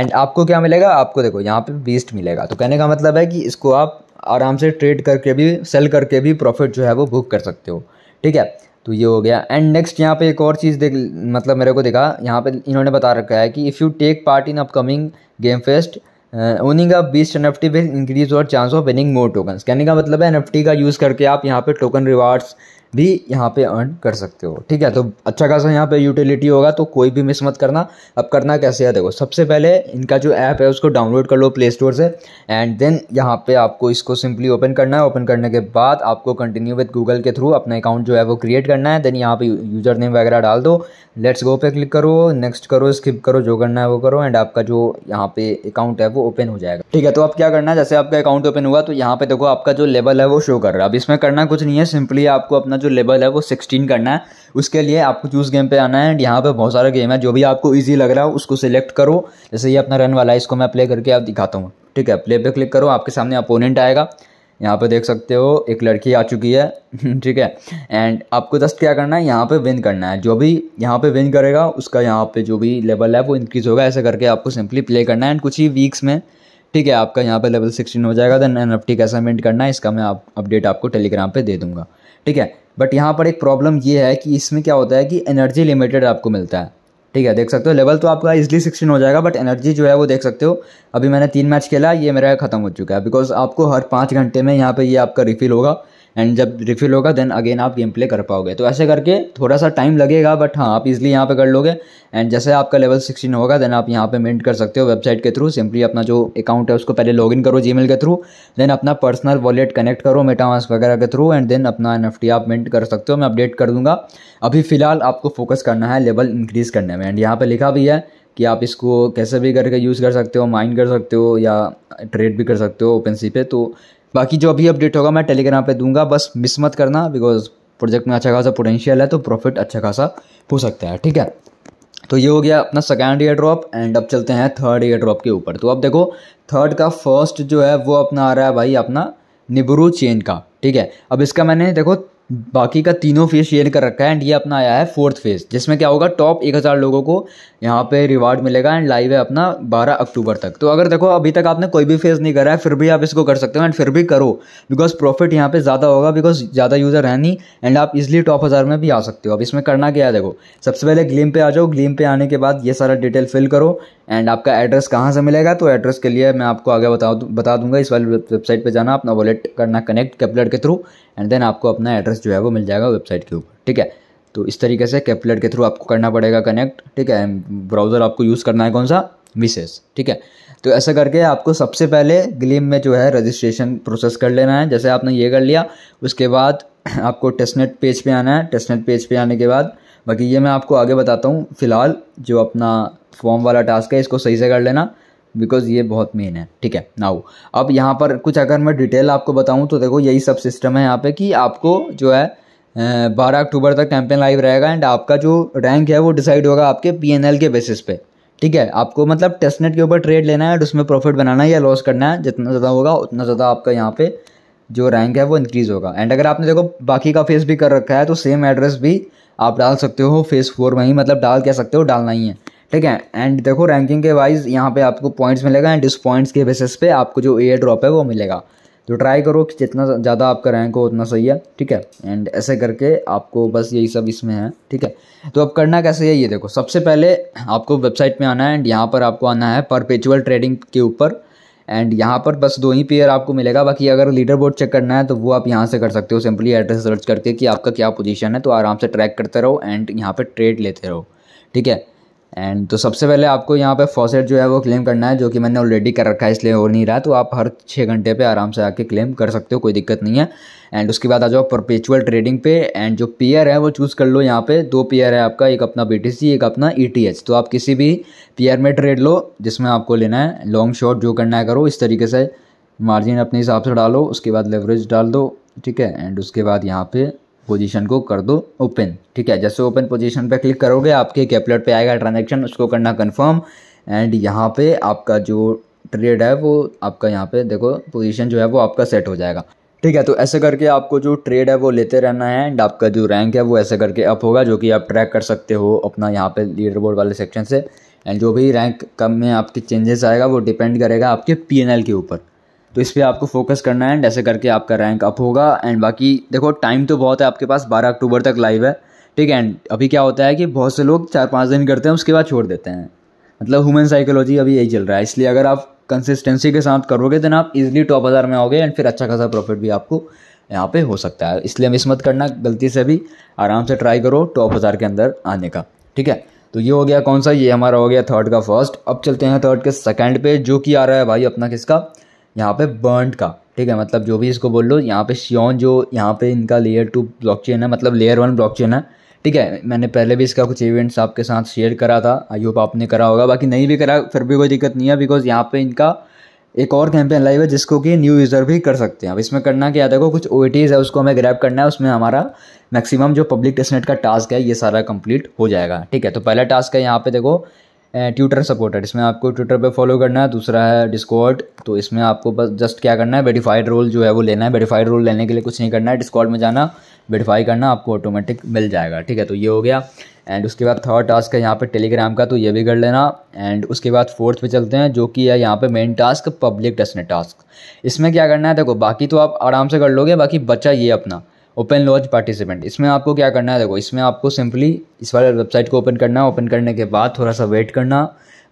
एंड आपको क्या मिलेगा आपको देखो यहाँ पे बीस्ट मिलेगा तो कहने का मतलब है कि इसको आप आराम से ट्रेड करके भी सेल करके भी प्रॉफिट जो है वो बुक कर सकते हो ठीक है तो ये हो गया एंड नेक्स्ट यहाँ पे एक और चीज़ देख मतलब मेरे को देखा यहाँ पे इन्होंने बता रखा है कि if you take part in upcoming game fest owning of these N F T will increase our chance of winning more token कहने का मतलब है एन एफ टी का यूज़ करके आप यहाँ पे टोकन रिवार्ड्स भी यहाँ पे अर्न कर सकते हो ठीक है तो अच्छा खासा यहाँ पे यूटिलिटी होगा तो कोई भी मिस मत करना अब करना कैसे है देखो सबसे पहले इनका जो ऐप है उसको डाउनलोड कर लो प्ले स्टोर से एंड देन यहाँ पे आपको इसको सिंपली ओपन करना है ओपन करने के बाद आपको कंटिन्यू विद गूगल के थ्रू अपना अकाउंट जो है वो क्रिएट करना है देन यहाँ पे यूजर नेम वगैरह डाल दो लेट्स गो पे क्लिक करो नेक्स्ट करो स्किप करो जो करना है वो करो एंड आपका जो यहाँ पे अकाउंट है वो ओपन हो जाएगा ठीक है तो आप क्या करना है जैसे आपका अकाउंट ओपन हुआ तो यहाँ पे देखो आपका जो लेवल है वो शो कर रहा है अब इसमें करना कुछ नहीं है सिंपली आपको अपना जो लेवल है वो सिक्सटीन करना है उसके लिए आपको चूज़ गेम पे आना है एंड यहाँ पे बहुत सारा गेम है जो भी आपको ईजी लग रहा है उसको सिलेक्ट करो जैसे ये अपना रन वाला है इसको मैं प्ले करके आप दिखाता हूँ ठीक है प्ले पे क्लिक करो आपके सामने अपोनेंट आएगा यहाँ पे देख सकते हो एक लड़की आ चुकी है ठीक है एंड आपको जस्ट क्या करना है यहाँ पे विन करना है जो भी यहाँ पे विन करेगा उसका यहाँ पे जो भी लेवल है वो इंक्रीज़ होगा ऐसे करके आपको सिंपली प्ले करना है एंड कुछ ही वीक्स में ठीक है आपका यहाँ पे लेवल सिक्सटीन हो जाएगा देन एन एफ कैसा मेंट करना है इसका मैं आप अपडेट आपको टेलीग्राम पे दे दूंगा ठीक है बट यहाँ पर एक प्रॉब्लम ये है कि इसमें क्या होता है कि एनर्जी लिमिटेड आपको मिलता है ठीक है देख सकते हो लेवल तो आपका इजिली सिक्सटीन हो जाएगा बट एनर्जी जो है वो देख सकते हो अभी मैंने तीन मैच खेला ये मेरा ख़त्म हो चुका है बिकॉज आपको हर पाँच घंटे में यहाँ पर ये आपका रिफिल होगा एंड जब रिफिल होगा देन अगेन आप गेम प्ले कर पाओगे तो ऐसे करके थोड़ा सा टाइम लगेगा बट हाँ आप इजिली यहाँ पे कर लोगे एंड जैसे आपका लेवल सिक्सटीन होगा देन आप यहाँ पे मिंट कर सकते हो वेबसाइट के थ्रू सिंपली अपना जो अकाउंट है उसको पहले लॉगिन करो जी के थ्रू देन अपना पर्सनल वॉलेट कनेक्ट करो मेटामास वगैरह के थ्रू एंड देन अपना एन आप मिंट कर सकते हो मैं अपडेट कर दूंगा अभी फिलहाल आपको फोकस करना है लेवल इंक्रीज़ करने में एंड यहाँ पर लिखा भी है कि आप इसको कैसे भी करके यूज़ कर सकते हो माइन कर सकते हो या ट्रेड भी कर सकते हो ओपन सी पे तो बाकी जो अभी अपडेट होगा मैं टेलीग्राम पे दूंगा बस मिस मत करना बिकॉज प्रोजेक्ट में अच्छा खासा पोटेंशियल है तो प्रॉफिट अच्छा खासा हो सकता है ठीक है तो ये हो गया अपना सेकेंड ईयर ड्रॉप एंड अब चलते हैं थर्ड ईयर ड्रॉप के ऊपर तो अब देखो थर्ड का फर्स्ट जो है वो अपना आ रहा है भाई अपना निबरू चेन का ठीक है अब इसका मैंने देखो बाकी का तीनों फेज शेयर कर रखा है एंड ये अपना आया है फोर्थ फेज जिसमें क्या होगा टॉप एक हज़ार लोगों को यहाँ पे रिवार्ड मिलेगा एंड लाइव है अपना बारह अक्टूबर तक तो अगर देखो अभी तक आपने कोई भी फेज़ नहीं करा है फिर भी आप इसको कर सकते हो एंड फिर भी करो बिकॉज प्रॉफिट यहाँ पर ज़्यादा होगा बिकॉज ज़्यादा यूज़र है नहीं एंड आप इजिली टॉप हज़ार में भी आ सकते हो अब इसमें करना क्या है देखो सबसे पहले ग्लीम पे आ जाओ ग्लीम पे आने के बाद ये सारा डिटेल फिल करो एंड आपका एड्रेस कहाँ से मिलेगा तो एड्रेस के लिए मैं आपको आगे बता बता दूंगा इस वाली वेबसाइट पे जाना अपना वॉलेट करना कनेक्ट कैपलेट के थ्रू एंड देन आपको अपना एड्रेस जो है वो मिल जाएगा वेबसाइट के ऊपर ठीक है तो इस तरीके से कैपलेट के थ्रू आपको करना पड़ेगा कनेक्ट ठीक है ब्राउज़र आपको यूज़ करना है कौन सा विशेष ठीक है तो ऐसा करके आपको सबसे पहले ग्लीम में जो है रजिस्ट्रेशन प्रोसेस कर लेना है जैसे आपने ये कर लिया उसके बाद आपको टेस्टनेट पेज पे आना है टेस्टनेट पेज पे आने के बाद बाकी ये मैं आपको आगे बताता हूँ फ़िलहाल जो अपना फॉर्म वाला टास्क है इसको सही से कर लेना बिकॉज ये बहुत मेन है ठीक है नाउ अब यहाँ पर कुछ अगर मैं डिटेल आपको बताऊँ तो देखो यही सब सिस्टम है यहाँ पे कि आपको जो है बारह अक्टूबर तक कैंपेन लाइव रहेगा एंड आपका जो रैंक है वो डिसाइड होगा आपके पीएनएल के बेसिस पे ठीक है आपको मतलब टेस्टनेट के ऊपर ट्रेड लेना है और उसमें प्रॉफिट बनाना है या लॉस करना है जितना ज़्यादा होगा उतना ज़्यादा आपका यहाँ पे जो रैंक है वो इंक्रीज़ होगा एंड अगर आपने देखो बाकी का फेस भी कर रखा है तो सेम एड्रेस भी आप डाल सकते हो फेस फोर में ही मतलब डाल कह सकते हो डालना ही है ठीक है एंड देखो रैंकिंग के वाइज यहाँ पे आपको पॉइंट्स मिलेगा एंड इस पॉइंट्स के बेसिस पे आपको जो एयर ड्रॉप है वो मिलेगा तो ट्राई करो कि जितना ज़्यादा आपका रैंक हो उतना सही है ठीक है एंड ऐसे करके आपको बस यही सब इसमें है ठीक है तो अब करना कैसे है ये देखो सबसे पहले आपको वेबसाइट में आना है एंड यहाँ पर आपको आना है परपेचुअल ट्रेडिंग के ऊपर एंड यहाँ पर बस दो ही पेयर आपको मिलेगा बाकी अगर लीडर बोर्ड चेक करना है तो वो आप यहाँ से कर सकते हो सिंपली एड्रेस सर्च करके कि आपका क्या पोजीशन है तो आराम से ट्रैक करते रहो एंड यहाँ पर ट्रेड लेते रहो ठीक है एंड तो सबसे पहले आपको यहाँ पे फॉसेट जो है वो क्लेम करना है जो कि मैंने ऑलरेडी कर रखा है इसलिए हो नहीं रहा तो आप हर छः घंटे पे आराम से आके क्लेम कर सकते हो कोई दिक्कत नहीं है एंड उसके बाद आ जाओ परपेचुअल ट्रेडिंग पे एंड जो पेयर है वो चूज़ कर लो यहाँ पे दो पेयर है आपका एक अपना बी एक अपना ई e तो आप किसी भी पीयर में ट्रेड लो जिसमें आपको लेना है लॉन्ग शॉर्ट जो करना है करो इस तरीके से मार्जिन अपने हिसाब से डालो उसके बाद लेवरेज डाल दो ठीक है एंड उसके बाद यहाँ पर पोजीशन को कर दो ओपन ठीक है जैसे ओपन पोजीशन पे क्लिक करोगे आपके कैपलेट पे आएगा ट्रांजेक्शन उसको करना कंफर्म एंड यहाँ पे आपका जो ट्रेड है वो आपका यहाँ पे देखो पोजीशन जो है वो आपका सेट हो जाएगा ठीक है तो ऐसे करके आपको जो ट्रेड है वो लेते रहना है एंड आपका जो रैंक है वो ऐसे करके अप होगा जो कि आप ट्रैक कर सकते हो अपना यहाँ पे लीडर बोर्ड वाले सेक्शन से एंड जो भी रैंक कम में आपके चेंजेस आएगा वो डिपेंड करेगा आपके पी के ऊपर तो इस पर आपको फोकस करना है एंड ऐसे करके आपका रैंक अप होगा एंड बाकी देखो टाइम तो बहुत है आपके पास बारह अक्टूबर तक लाइव है ठीक है एंड अभी क्या होता है कि बहुत से लोग चार पाँच दिन करते हैं उसके बाद छोड़ देते हैं मतलब ह्यूमन साइकोलॉजी अभी यही चल रहा है इसलिए अगर आप कंसिस्टेंसी के साथ करोगे देन आप इजिली टॉप हज़ार में आओगे एंड फिर अच्छा खासा प्रॉफिट भी आपको यहाँ पे हो सकता है इसलिए मिस मत करना गलती से भी आराम से ट्राई करो टॉप हज़ार के अंदर आने का ठीक है तो ये हो गया कौन सा ये हमारा हो गया थर्ड का फर्स्ट अब चलते हैं थर्ड के सेकेंड पे जो कि आ रहा है भाई अपना किसका यहाँ पे बर्नड का ठीक है मतलब जो भी इसको बोल लो यहाँ पे श्योन जो यहाँ पे इनका लेयर टू ब्लॉकचेन है मतलब लेयर वन ब्लॉकचेन है ठीक है मैंने पहले भी इसका कुछ इवेंट्स आपके साथ शेयर करा था आई होप आपने करा होगा बाकी नहीं भी करा फिर भी कोई दिक्कत नहीं है बिकॉज यहाँ पे इनका एक और कैंपेन लाइव है जिसको कि न्यू यूज़र भी कर सकते हैं अब इसमें करना क्या देखो कुछ ओ है उसको हमें ग्रैप करना है उसमें हमारा मैक्सिमम जो पब्लिक टेस्टनेट का टास्क है ये सारा कंप्लीट हो जाएगा ठीक है तो पहला टास्क है यहाँ पे देखो ट्यूटर सपोर्टेड इसमें आपको ट्विटर पे फॉलो करना है दूसरा है डिस्कॉर्ड तो इसमें आपको बस जस्ट क्या करना है वेरीफाइड रोल जो है वो लेना है वेरीफाइड रोल लेने के लिए कुछ नहीं करना है डिस्कॉर्ड में जाना वेरीफाई करना आपको ऑटोमेटिक मिल जाएगा ठीक है तो ये हो गया एंड उसके बाद थर्ड टास्क है यहाँ पर टेलीग्राम का तो ये भी कर लेना एंड उसके बाद फोर्थ पे चलते हैं जो कि है यहाँ पे main task public testnet task इसमें क्या करना है देखो बाकी तो आप आराम से कर लोगे बाकी बचा ये अपना ओपन लॉज पार्टिसिपेंट इसमें आपको क्या करना है देखो इसमें आपको सिंपली इस वाले वेबसाइट को ओपन करना है ओपन करने के बाद थोड़ा सा वेट करना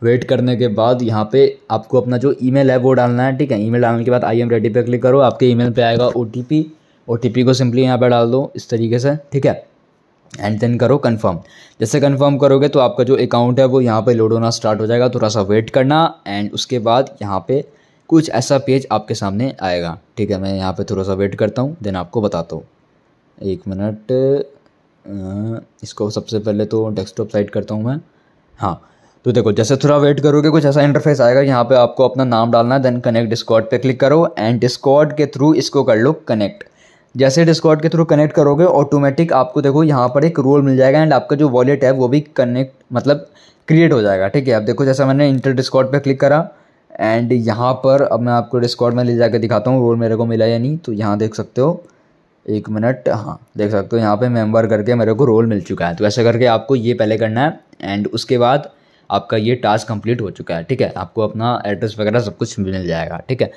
वेट करने के बाद यहाँ पे आपको अपना जो ईमेल है वो डालना है ठीक है ईमेल डालने के बाद आई एम रेडी पे क्लिक करो आपके ईमेल पे आएगा ओ टी को सिंपली यहाँ पर डाल दो इस तरीके से ठीक है एंड देन करो कंफर्म जैसे कंफर्म करोगे तो आपका जो अकाउंट है वो यहाँ पे लोड होना स्टार्ट हो जाएगा थोड़ा सा वेट करना एंड उसके बाद यहाँ पे कुछ ऐसा पेज आपके सामने आएगा ठीक है मैं यहाँ पे थोड़ा सा वेट करता हूँ देन आपको बताता हूँ एक मिनट इसको सबसे पहले तो डेस्कटॉप साइड करता हूँ मैं हाँ तो देखो जैसे थोड़ा वेट करोगे कुछ ऐसा इंटरफेस आएगा यहाँ पे आपको अपना नाम डालना है देन कनेक्ट डिस्कॉर्ड पे क्लिक करो एंड डिस्कॉर्ड के थ्रू इसको कर लो कनेक्ट जैसे डिस्कॉर्ड के थ्रू कनेक्ट करोगे ऑटोमेटिक आपको देखो यहाँ पर एक रोल मिल जाएगा एंड आपका जो वॉलेट है वो भी कनेक्ट मतलब क्रिएट हो जाएगा ठीक है अब देखो जैसा मैंने इंटर डिस्कॉर्ड पर क्लिक करा एंड यहाँ पर अब मैं आपको डिस्कॉर्ड में ले जाकर दिखाता हूँ रोल मेरे को मिला या नहीं तो यहाँ देख सकते हो एक मिनट हाँ देख सकते हो यहाँ पे मेंबर करके मेरे को रोल मिल चुका है तो ऐसा करके आपको ये पहले करना है एंड उसके बाद आपका ये टास्क कंप्लीट हो चुका है ठीक है आपको अपना एड्रेस वगैरह सब कुछ मिल जाएगा ठीक है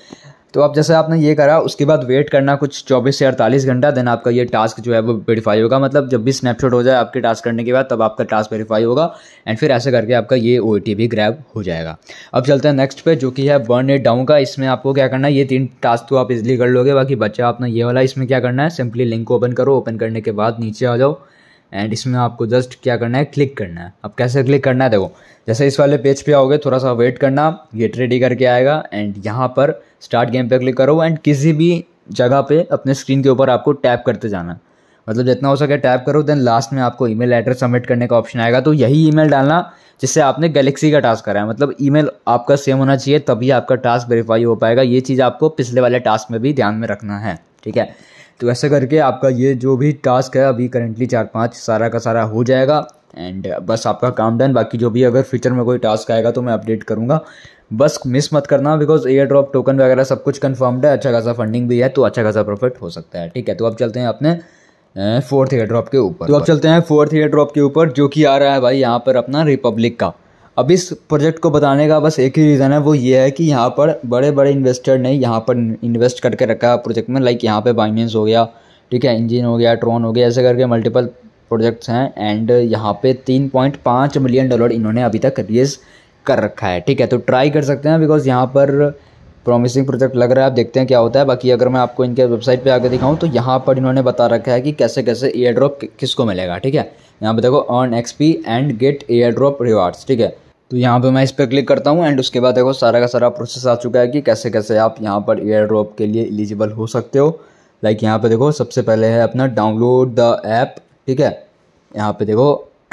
तो अब जैसे आपने ये करा उसके बाद वेट करना कुछ 24 से 48 घंटा देन आपका ये टास्क जो है वो वेरीफाई होगा मतलब जब भी स्नैपशॉट हो जाए आपके टास्क करने के बाद तब आपका टास्क वेरीफाई होगा एंड फिर ऐसे करके आपका ये ओ भी ग्रैब हो जाएगा अब चलते हैं नेक्स्ट पे जो कि है बर्न एट डाउन का इसमें आपको क्या करना है ये तीन टास्क तो आप इजिली कर लोगे बाकी बच्चा आपने ये वाला इसमें क्या करना है सिंपली लिंक ओपन करो ओपन करने के बाद नीचे आ जाओ एंड इसमें आपको जस्ट क्या करना है क्लिक करना है अब कैसे क्लिक करना है देखो जैसे इस वाले पेज पे आओगे थोड़ा सा वेट करना ये रेडी करके आएगा एंड यहाँ पर स्टार्ट गेम पे क्लिक करो एंड किसी भी जगह पे अपने स्क्रीन के ऊपर आपको टैप करते जाना मतलब जितना हो सके टैप करो देन लास्ट में आपको ईमेल एड्रेस सबमिट करने का ऑप्शन आएगा तो यही ईमेल डालना जिससे आपने गैलेक्सी का टास्क कराया मतलब ईमेल आपका सेम होना चाहिए तभी आपका टास्क वेरीफाई हो पाएगा ये चीज़ आपको पिछले वाले टास्क में भी ध्यान में रखना है ठीक है तो ऐसे करके आपका ये जो भी टास्क है अभी करेंटली चार पाँच सारा का सारा हो जाएगा एंड बस आपका काम डन बाकी जो भी अगर फ्यूचर में कोई टास्क आएगा तो मैं अपडेट करूँगा बस मिस मत करना बिकॉज एयर ड्रॉप टोकन वगैरह सब कुछ कन्फर्म्ड है अच्छा खासा फंडिंग भी है तो अच्छा खासा प्रॉफिट हो सकता है ठीक है तो अब चलते हैं अपने फोर्थ एयर ड्रॉप के ऊपर तो अब चलते हैं फोर्थ एयर ड्रॉप के ऊपर जो कि आ रहा है भाई यहाँ पर अपना रिपब्लिक का अब इस प्रोजेक्ट को बताने का बस एक ही रीज़न है वो ये है कि यहाँ पर बड़े बड़े इन्वेस्टर ने यहाँ पर इन्वेस्ट करके रखा है प्रोजेक्ट में लाइक यहाँ पे बाइनेंस हो गया ठीक है इंजिन हो गया ट्रोन हो गया ऐसे करके मल्टीपल प्रोजेक्ट्स हैं एंड यहाँ पे तीन पॉइंट पाँच मिलियन डॉलर इन्होंने अभी तक रेज कर रखा है ठीक है तो ट्राई कर सकते हैं बिकॉज़ यहाँ पर प्रॉमिसिंग प्रोजेक्ट लग रहा है आप देखते हैं क्या होता है बाकी अगर मैं आपको इनके वेबसाइट पे आगे दिखाऊं तो यहाँ पर इन्होंने बता रखा है कि कैसे कैसे एयर ड्रॉप किसको मिलेगा ठीक है यहाँ पे देखो earn XP and get airdrop rewards ठीक है तो यहाँ पे मैं इस पर क्लिक करता हूँ एंड उसके बाद देखो सारा का सारा प्रोसेस आ चुका है कि कैसे कैसे आप यहाँ पर एयर ड्रॉप के लिए एलिजिबल हो सकते हो लाइक यहाँ पर देखो सबसे पहले है अपना डाउनलोड द ऐप ठीक है यहाँ पर देखो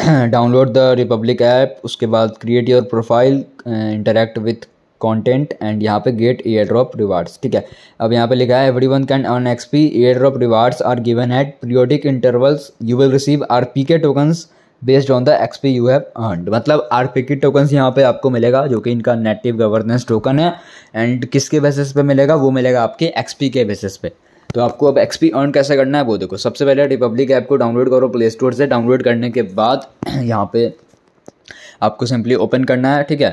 डाउनलोड द रिपब्लिक ऐप उसके बाद create your profile interact with content and यहाँ पे गेट एयर ड्रॉप रिवार्ड्स ठीक है अब यहाँ पे लिखा है everyone can earn XP airdrop rewards are given at periodic intervals you will receive R P K tokens based on the XP you have earned मतलब R P K tokens यहाँ पे आपको मिलेगा जो कि इनका native governance token है and किसके बेसिस पे मिलेगा वो मिलेगा आपके एक्सपी के बेसिस पे तो आपको अब एक्सपी अर्न कैसे करना है वो देखो सबसे पहले रिपब्लिक ऐप को डाउनलोड करो प्ले स्टोर से डाउनलोड करने के बाद यहाँ पे आपको सिंपली ओपन करना है ठीक है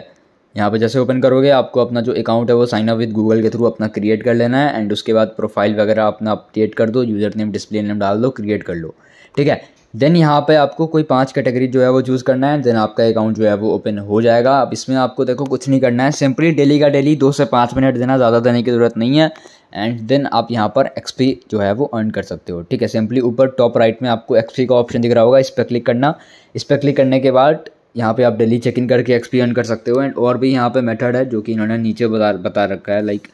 यहाँ पे जैसे ओपन करोगे आपको अपना जो अकाउंट है वो साइन अप विद गूगल के थ्रू अपना क्रिएट कर लेना है एंड उसके बाद प्रोफाइल वगैरह अपना अपडेट कर दो यूज़र नेम डिस्प्ले नेम डाल दो क्रिएट कर लो ठीक है देन यहाँ पे आपको कोई पांच कैटेगरी जो है वो चूज़ करना है देन आपका अकाउंट जो है वो ओपन हो जाएगा अब इसमें आपको देखो कुछ नहीं करना है सिंपली डेली का डेली दो से पाँच मिनट देना ज़्यादा देने की ज़रूरत नहीं है एंड देन आप यहाँ पर एक्सपी जो है वो अर्न कर सकते हो ठीक है सिंपली ऊपर टॉप राइट में आपको एक्सपी का ऑप्शन दिख रहा होगा इस पर क्लिक करना इस पर क्लिक करने के बाद यहाँ पे आप डेली चेक इन करके एक्सपी अर्न कर सकते हो एंड और भी यहाँ पे मेथड है जो कि इन्होंने नीचे बता बता रखा है लाइक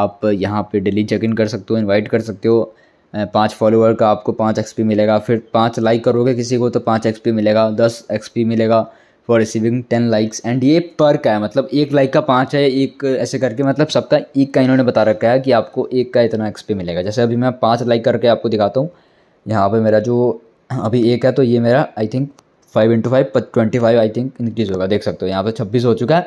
आप यहाँ पे डेली चेक इन कर सकते हो इनवाइट कर सकते हो पाँच फॉलोअर का आपको पाँच एक्सपी मिलेगा फिर पाँच लाइक करोगे किसी को तो पाँच एक्सपी मिलेगा दस एक्सपी मिलेगा for receiving ten likes and ये पर का है मतलब एक लाइक का पाँच है एक ऐसे करके मतलब सबका एक का इन्होंने बता रखा है कि आपको एक का इतना एक्सपी मिलेगा जैसे अभी मैं पाँच लाइक करके आपको दिखाता हूँ यहाँ पर मेरा जो अभी एक है तो ये मेरा I think five into five twenty five I think increase होगा देख सकते हो यहाँ पे छब्बीस हो चुका है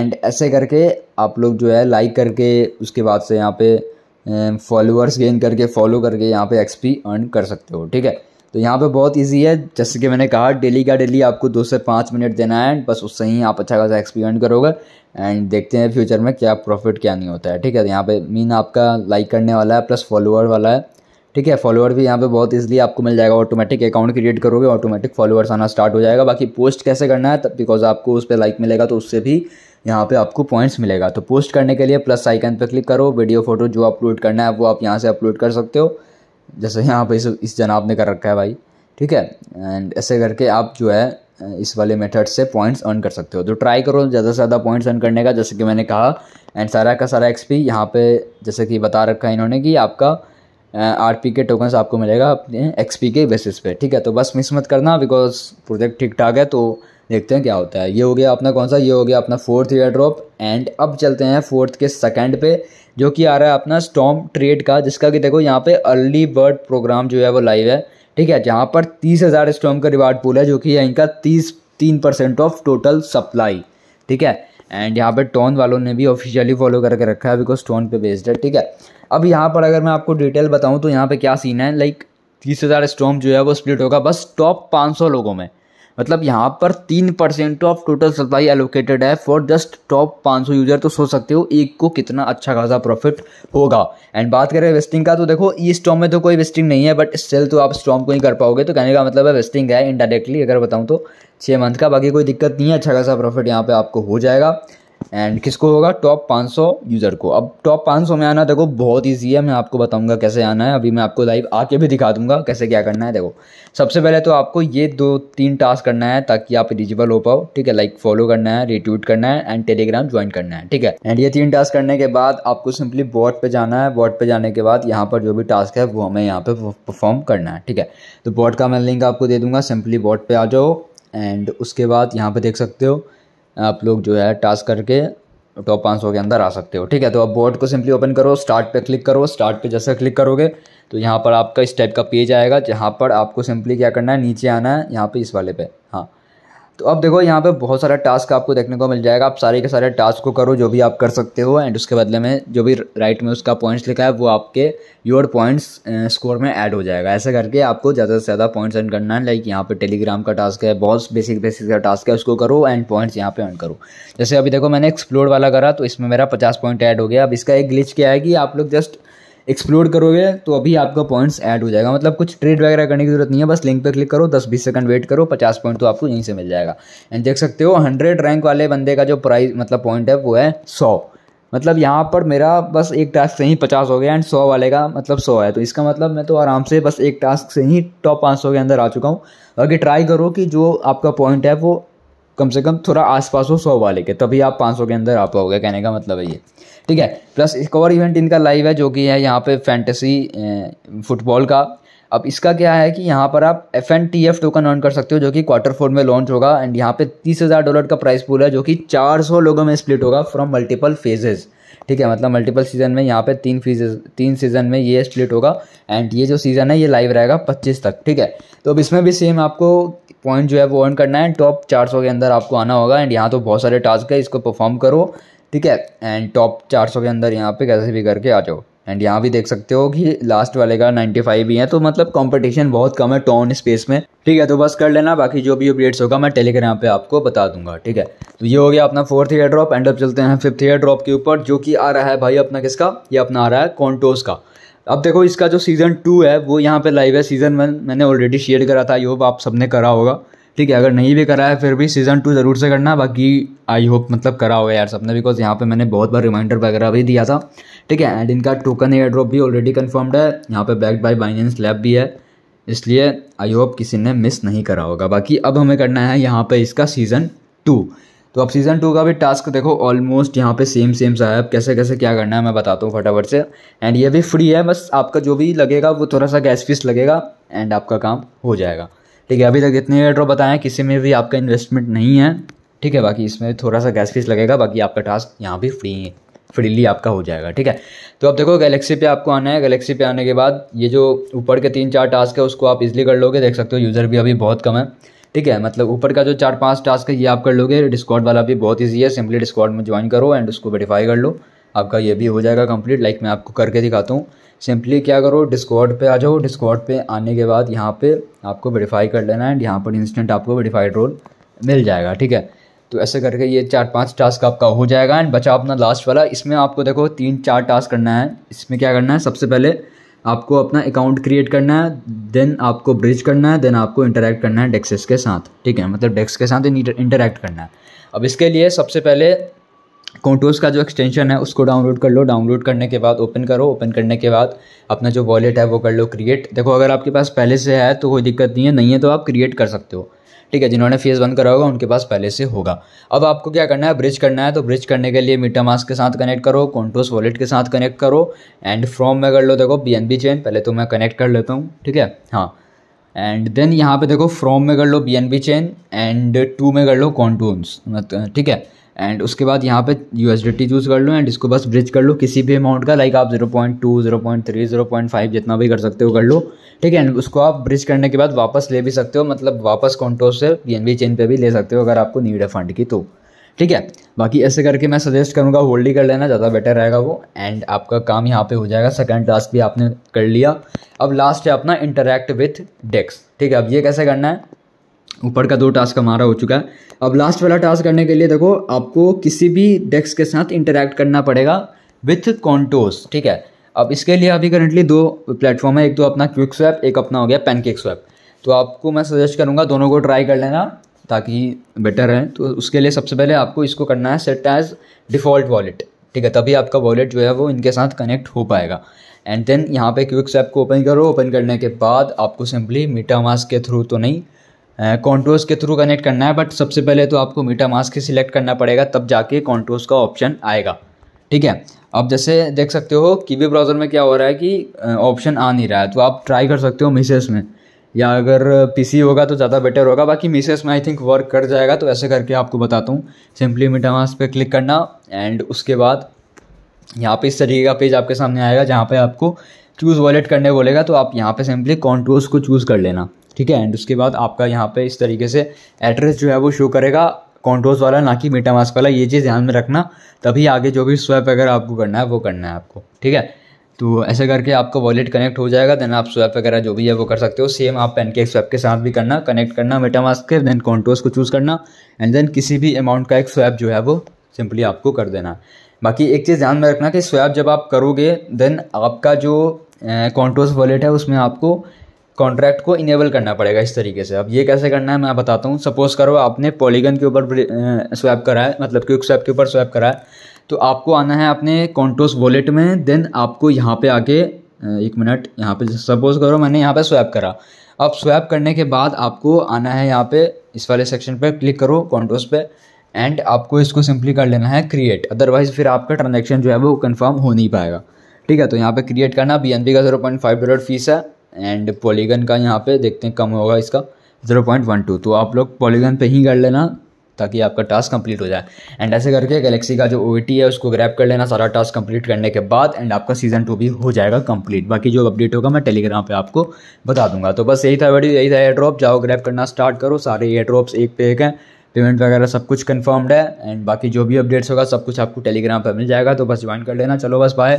एंड ऐसे करके आप लोग जो है लाइक करके उसके बाद से यहाँ पे फॉलोअर्स गेन करके फॉलो करके यहाँ पे एक्सपी अर्न कर सकते हो ठीक है तो यहाँ पे बहुत इजी है जैसे कि मैंने कहा डेली का डेली आपको दो से पाँच मिनट देना है एंड बस उससे ही आप अच्छा खासा एक्सपीरियंट करोगे एंड देखते हैं फ्यूचर में क्या प्रॉफिट क्या नहीं होता है ठीक है तो यहाँ पे मीन आपका लाइक करने वाला है प्लस फॉलोअर वाला है ठीक है फॉलोअर भी यहाँ पे बहुत इजीली आपको मिल जाएगा ऑटोमेटिक अकाउंट क्रिएट करोगे ऑटोमेटिक फॉलोअर्स आना स्टार्ट हो जाएगा बाकी पोस्ट कैसे करना है तब बिकॉज आपको उस पर लाइक मिलेगा तो उससे भी यहाँ पे आपको पॉइंट्स मिलेगा तो पोस्ट करने के लिए प्लस आइकन पर क्लिक करो वीडियो फोटो जो अपलोड करना है वो आप यहाँ से अपलोड कर सकते हो जैसे यहाँ पे इस इस जनाब ने कर रखा है भाई ठीक है एंड ऐसे करके आप जो है इस वाले मेथड से पॉइंट्स अर्न कर सकते हो तो ट्राई करो ज़्यादा से ज़्यादा पॉइंट्स अर्न करने का जैसे कि मैंने कहा एंड सारा का सारा एक्सपी यहाँ पे जैसे कि बता रखा है इन्होंने कि आपका आर पी के टोकन्स आपको मिलेगा अपने एक्स पी के बेसिस पे ठीक है तो बस मिस मत करना बिकॉज प्रोजेक्ट ठीक ठाक है तो देखते हैं क्या होता है ये हो गया अपना कौन सा ये हो गया अपना फोर्थ ईयर ड्रॉप एंड अब चलते हैं फोर्थ के सेकंड पे जो कि आ रहा है अपना स्टॉम ट्रेड का जिसका कि देखो यहाँ पे अर्ली बर्ड प्रोग्राम जो है वो लाइव है ठीक है जहाँ पर तीस हज़ार स्टॉम का रिवार्ड पूल है जो कि है इनका तीस तीन परसेंट ऑफ टोटल सप्लाई ठीक है एंड यहाँ पे टोन वालों ने भी ऑफिशियली फॉलो करके रखा है बिकॉज टोन पे बेस्ड है ठीक है अब यहाँ पर अगर मैं आपको डिटेल बताऊँ तो यहाँ पर क्या सीन है लाइक तीस हज़ार स्टॉम जो है वो स्प्लिट होगा बस टॉप पाँच सौ लोगों में मतलब यहाँ पर तीन percent of total supply allocated है फॉर जस्ट टॉप पाँच सौ यूजर तो सोच सकते हो एक को कितना अच्छा खासा प्रॉफिट होगा एंड बात करें वेस्टिंग का तो देखो ई स्टॉम में तो कोई वेस्टिंग नहीं है बट स्टिल तो आप स्टॉम को ही कर पाओगे तो कहने का मतलब है वेस्टिंग है इनडायरेक्टली अगर बताऊँ तो छः मंथ का बाकी कोई दिक्कत नहीं है अच्छा खासा प्रॉफिट यहाँ पर आपको हो जाएगा एंड किसको होगा टॉप 500 यूज़र को अब टॉप 500 में आना देखो बहुत ईजी है मैं आपको बताऊंगा कैसे आना है अभी मैं आपको लाइव आके भी दिखा दूंगा कैसे क्या करना है देखो सबसे पहले तो आपको ये दो तीन टास्क करना है ताकि आप एलिजिबल हो पाओ ठीक है लाइक फॉलो करना है रिट्वीट करना है एंड टेलीग्राम ज्वाइन करना है ठीक है एंड ये तीन टास्क करने के बाद आपको सिंपली बॉड पर जाना है बॉड पर जाने के बाद यहाँ पर जो भी टास्क है वो हमें यहाँ पर परफॉर्म करना है ठीक है तो बॉर्ड का मैं लिंक आपको दे दूंगा सिंपली बॉड पर आ जाओ एंड उसके बाद यहाँ पर देख सकते हो आप लोग जो है टास्क करके टॉप पाँच सौ के अंदर आ सकते हो ठीक है तो अब बोर्ड को सिंपली ओपन करो स्टार्ट पे क्लिक करो स्टार्ट पे जैसे क्लिक करोगे तो यहाँ पर आपका इस टाइप का पेज आएगा जहाँ पर आपको सिंपली क्या करना है नीचे आना है यहाँ पे इस वाले पे हाँ तो अब देखो यहाँ पे बहुत सारा टास्क आपको देखने को मिल जाएगा आप सारे के सारे टास्क को करो जो भी आप कर सकते हो एंड उसके बदले में जो भी राइट में उसका पॉइंट्स लिखा है वो आपके योर पॉइंट्स स्कोर में ऐड हो जाएगा ऐसे करके आपको ज़्यादा से ज़्यादा पॉइंट्स अर्न करना है लाइक यहाँ पे टेलीग्राम का टास्क है बहुत बेसिक बेसिक का टास्क है उसको करो एंड पॉइंट्स यहाँ पर अर्न करो जैसे अभी देखो मैंने एक्सप्लोर वाला करा तो इसमें मेरा पचास पॉइंट ऐड हो गया अब इसका एक ग्लिच क्या है कि आप लोग जस्ट एक्सप्लोर करोगे तो अभी आपका पॉइंट्स ऐड हो जाएगा मतलब कुछ ट्रेड वगैरह करने की जरूरत नहीं है बस लिंक पर क्लिक करो दस बीस सेकंड वेट करो पचास पॉइंट तो आपको यहीं से मिल जाएगा एंड देख सकते हो हंड्रेड रैंक वाले बंदे का जो प्राइस मतलब पॉइंट है वो है सौ मतलब यहाँ पर मेरा बस एक टास्क से ही पचास हो गया एंड सौ वाले का मतलब सौ है तो इसका मतलब मैं तो आराम से बस एक टास्क से ही टॉप पाँच सौ के अंदर आ चुका हूँ बाकी ट्राई करो कि जो आपका पॉइंट है वो कम से कम थोड़ा आसपास हो सौ वाले के तभी आप पाँच सौ के अंदर आ पाओगे कहने का मतलब है ये ठीक है प्लस एक और इवेंट इनका लाइव है जो कि है यहाँ पे फैंटेसी फुटबॉल का अब इसका क्या है कि यहाँ पर आप F N T F token earn कर सकते हो जो कि क्वार्टर फोर में लॉन्च होगा एंड यहाँ पे तीस हज़ार डॉलर का प्राइस पूल है जो कि चार सौ लोगों में स्प्लिट होगा फ्रॉम मल्टीपल फेजेज़ ठीक है मतलब मल्टीपल सीज़न में यहाँ पे तीन फीजेज तीन सीज़न में ये स्प्लिट होगा एंड ये जो सीज़न है ये लाइव रहेगा पच्चीस तक ठीक है तो अब इसमें भी सेम आपको पॉइंट जो है वो अर्न करना है टॉप 400 के अंदर आपको आना होगा एंड यहाँ तो बहुत सारे टास्क है इसको परफॉर्म करो ठीक है एंड टॉप 400 के अंदर यहाँ पे कैसे भी करके आ जाओ एंड यहाँ भी देख सकते हो कि लास्ट वाले का 95 ही है तो मतलब कंपटीशन बहुत कम है टॉन स्पेस में ठीक है तो बस कर लेना बाकी जो भी अपडेट्स होगा मैं टेलीग्राम पे आपको बता दूंगा ठीक है तो ये हो गया अपना फोर्थ ईयर ड्रॉप एंड अब चलते हैं फिफ्थ ईयर ड्रॉप के ऊपर जो कि आ रहा है भाई अपना किसका ये अपना आ रहा है कॉन्टोस का अब देखो इसका जो सीज़न टू है वो यहाँ पे लाइव है सीज़न वन मैंने ऑलरेडी शेयर करा था आई होप आप सबने करा होगा ठीक है अगर नहीं भी करा है फिर भी सीज़न टू ज़रूर से करना बाकी आई होप मतलब करा होगा यार सबने बिकॉज यहाँ पे मैंने बहुत बार रिमाइंडर वगैरह भी दिया था ठीक है एंड इनका टोकन एयर ड्रॉप भी ऑलरेडी कन्फर्म्ड है यहाँ पर बैक्ड बाई बाइनेंस लैब भी है इसलिए आई होप किसी ने मिस नहीं करा होगा बाकी अब हमें करना है यहाँ पर इसका सीज़न टू तो अब सीज़न टू का भी टास्क देखो ऑलमोस्ट यहाँ पे सेम सेम सा है अब कैसे कैसे क्या करना है मैं बताता हूँ फटाफट से एंड ये भी फ्री है बस आपका जो भी लगेगा वो थोड़ा सा गैस फीस लगेगा एंड आपका काम हो जाएगा ठीक है अभी तक जितने एड्रॉप बताएं किसी में भी आपका इन्वेस्टमेंट नहीं है ठीक है बाकी इसमें थोड़ा सा गैस फीस लगेगा बाकी आपका टास्क यहाँ भी फ्री है फ्रीली आपका हो जाएगा ठीक है तो अब देखो गैलेक्सी पे आपको आना है गैलेक्सी पे आने के बाद ये जो ऊपर के तीन चार टास्क है उसको आप इजिली कर लोगे देख सकते हो यूज़र भी अभी बहुत कम है ठीक है मतलब ऊपर का जो चार पांच टास्क है ये आप कर लोगे डिस्कॉर्ड वाला भी बहुत ईजी है सिंपली डिस्कॉर्ड में ज्वाइन करो एंड उसको वेरीफाई कर लो आपका ये भी हो जाएगा कंप्लीट लाइक मैं आपको करके दिखाता हूँ सिंपली क्या करो डिस्कॉर्ड पे आ जाओ डिस्कॉर्ड पे आने के बाद यहाँ पे आपको वेरीफाई कर लेना एंड यहाँ पर इंस्टेंट आपको वेरीफाइड रोल मिल जाएगा ठीक है तो ऐसे करके ये चार पांच टास्क आपका हो जाएगा एंड बचा अपना लास्ट वाला इसमें आपको देखो तीन चार टास्क करना है इसमें क्या करना है सबसे पहले आपको अपना अकाउंट क्रिएट करना है देन आपको ब्रिज करना है देन आपको इंटरेक्ट करना है डेक्सेस के साथ ठीक है मतलब डेक्स के साथ इंटरेक्ट करना है अब इसके लिए सबसे पहले कॉन्टोस का जो एक्सटेंशन है उसको डाउनलोड कर लो डाउनलोड करने के बाद ओपन करो ओपन करने के बाद अपना जो वॉलेट है वो कर लो क्रिएट देखो अगर आपके पास पहले से है तो कोई दिक्कत नहीं है नहीं है तो आप क्रिएट कर सकते हो ठीक है जिन्होंने फेज़ वन करा होगा उनके पास पहले से होगा अब आपको क्या करना है ब्रिज करना है तो ब्रिज करने के लिए मीटा मास्क के साथ कनेक्ट करो कॉन्टोस वॉलेट के साथ कनेक्ट करो एंड फ्रॉम में कर लो देखो बी चेन पहले तो मैं कनेक्ट कर लेता हूँ ठीक है हाँ एंड देन यहाँ पे देखो फ्रॉम में कर लो बी चेन एंड टू में कर लो कॉन्टोन्स ठीक है एंड उसके बाद यहाँ पे यू एस चूज़ कर लो एंड इसको बस ब्रिज कर लो किसी भी अमाउंट का लाइक आप zero point two zero point three zero point five जितना भी कर सकते हो कर लो ठीक है उसको आप ब्रिज करने के बाद वापस ले भी सकते हो मतलब वापस कॉन्टो से बी चेन पे भी ले सकते हो अगर आपको नीड है फंड की तो ठीक है बाकी ऐसे करके मैं सजेस्ट करूँगा होल्ड ही कर लेना ज़्यादा बेटर रहेगा वो एंड आपका काम यहाँ पे हो जाएगा सेकंड टास्क भी आपने कर लिया अब लास्ट है अपना इंटरेक्ट विथ डेक्स ठीक है अब ये कैसे करना है ऊपर का दो टास्क हमारा हो चुका है अब लास्ट वाला टास्क करने के लिए देखो आपको किसी भी डेस्क के साथ इंटरेक्ट करना पड़ेगा विथ कॉन्टोस ठीक है अब इसके लिए अभी करेंटली दो प्लेटफॉर्म है एक तो अपना क्विक स्वैप एक अपना हो गया पैनकेक स्वैप तो आपको मैं सजेस्ट करूँगा दोनों को ट्राई कर लेना ताकि बेटर है तो उसके लिए सबसे पहले आपको इसको करना है सेट एज डिफ़ॉल्ट वॉलेट ठीक है तभी आपका वॉलेट जो है वो इनके साथ कनेक्ट हो पाएगा एंड देन यहाँ पे क्विक स्वैप को ओपन करो ओपन करने के बाद आपको सिंपली मीटा मास्क के थ्रू तो नहीं कॉन्ट्रोस के थ्रू कनेक्ट करना है बट सबसे पहले तो आपको मीटा मास्क ही सिलेक्ट करना पड़ेगा तब जाके कॉन्ट्रोस का ऑप्शन आएगा ठीक है आप जैसे देख सकते हो कीवी ब्राउज़र में क्या हो रहा है कि ऑप्शन आ नहीं रहा है तो आप ट्राई कर सकते हो मिसेस में या अगर पीसी होगा तो ज़्यादा बेटर होगा बाकी मिसेस में आई थिंक वर्क कर जाएगा तो ऐसे करके आपको बताता हूँ सिंपली मास पर क्लिक करना एंड उसके बाद यहाँ पे इस तरीके का पेज आपके सामने आएगा जहाँ पे आपको चूज़ वॉलेट करने बोलेगा तो आप यहाँ पे सिंपली कॉन्टोर्स को चूज़ कर लेना ठीक है एंड उसके बाद आपका यहाँ पे इस तरीके से एड्रेस जो है वो शो करेगा कॉन्टोस वाला ना कि मीटा मास्क वाला ये चीज़ ध्यान में रखना तभी आगे जो भी स्वैप अगर आपको करना है वो करना है आपको ठीक है तो ऐसे करके आपका वॉलेट कनेक्ट हो जाएगा देन आप स्वैप वगैरह जो भी है वो कर सकते हो सेम आप पेनकेक स्वैप के साथ भी करना कनेक्ट करना मेटा मास्क के देन कॉन्टोस को चूज़ करना एंड देन किसी भी अमाउंट का एक स्वैप जो है वो सिंपली आपको कर देना बाकी एक चीज़ ध्यान में रखना कि स्वैप जब आप करोगे देन आपका जो कॉन्टोस वॉलेट है उसमें आपको कॉन्ट्रैक्ट को इनेबल करना पड़ेगा इस तरीके से अब ये कैसे करना है मैं बताता हूँ सपोज़ करो आपने पॉलीगन के ऊपर स्वैप करा है मतलब क्विक स्वैप के ऊपर स्वैप करा है तो आपको आना है अपने कॉन्टोस वॉलेट में देन आपको यहाँ पे आके एक मिनट यहाँ पे सपोज़ करो मैंने यहाँ पे स्वैप करा अब स्वैप करने के बाद आपको आना है यहाँ पे इस वाले सेक्शन पर क्लिक करो कॉन्टोस पे एंड आपको इसको सिंपली कर लेना है क्रिएट अदरवाइज़ फिर आपका ट्रांजेक्शन जो है वो कन्फर्म हो नहीं पाएगा ठीक है तो यहाँ पे क्रिएट करना बी का zero point five dollar fees है एंड पॉलीगन का यहाँ पे देखते हैं कम होगा इसका ज़ीरो पॉइंट वन टू तो आप लोग पॉलीगन पे ही कर लेना ताकि आपका टास्क कंप्लीट हो जाए एंड ऐसे करके गैलेक्सी का जो ओ है उसको ग्रैप कर लेना सारा टास्क कंप्लीट करने के बाद एंड आपका सीज़न टू भी हो जाएगा कंप्लीट बाकी जो अपडेट होगा मैं टेलीग्राम पे आपको बता दूंगा तो बस यही था वीडियो यही था एयर ड्रॉप जाओ ग्रैप करना स्टार्ट करो सारे एयर ड्रॉप्स एक पे एक हैं पेमेंट वगैरह सब कुछ कन्फर्म्ड है एंड बाकी जो भी अपडेट्स होगा सब कुछ आपको टेलीग्राम पर मिल जाएगा तो बस ज्वाइन कर लेना चलो बस बाय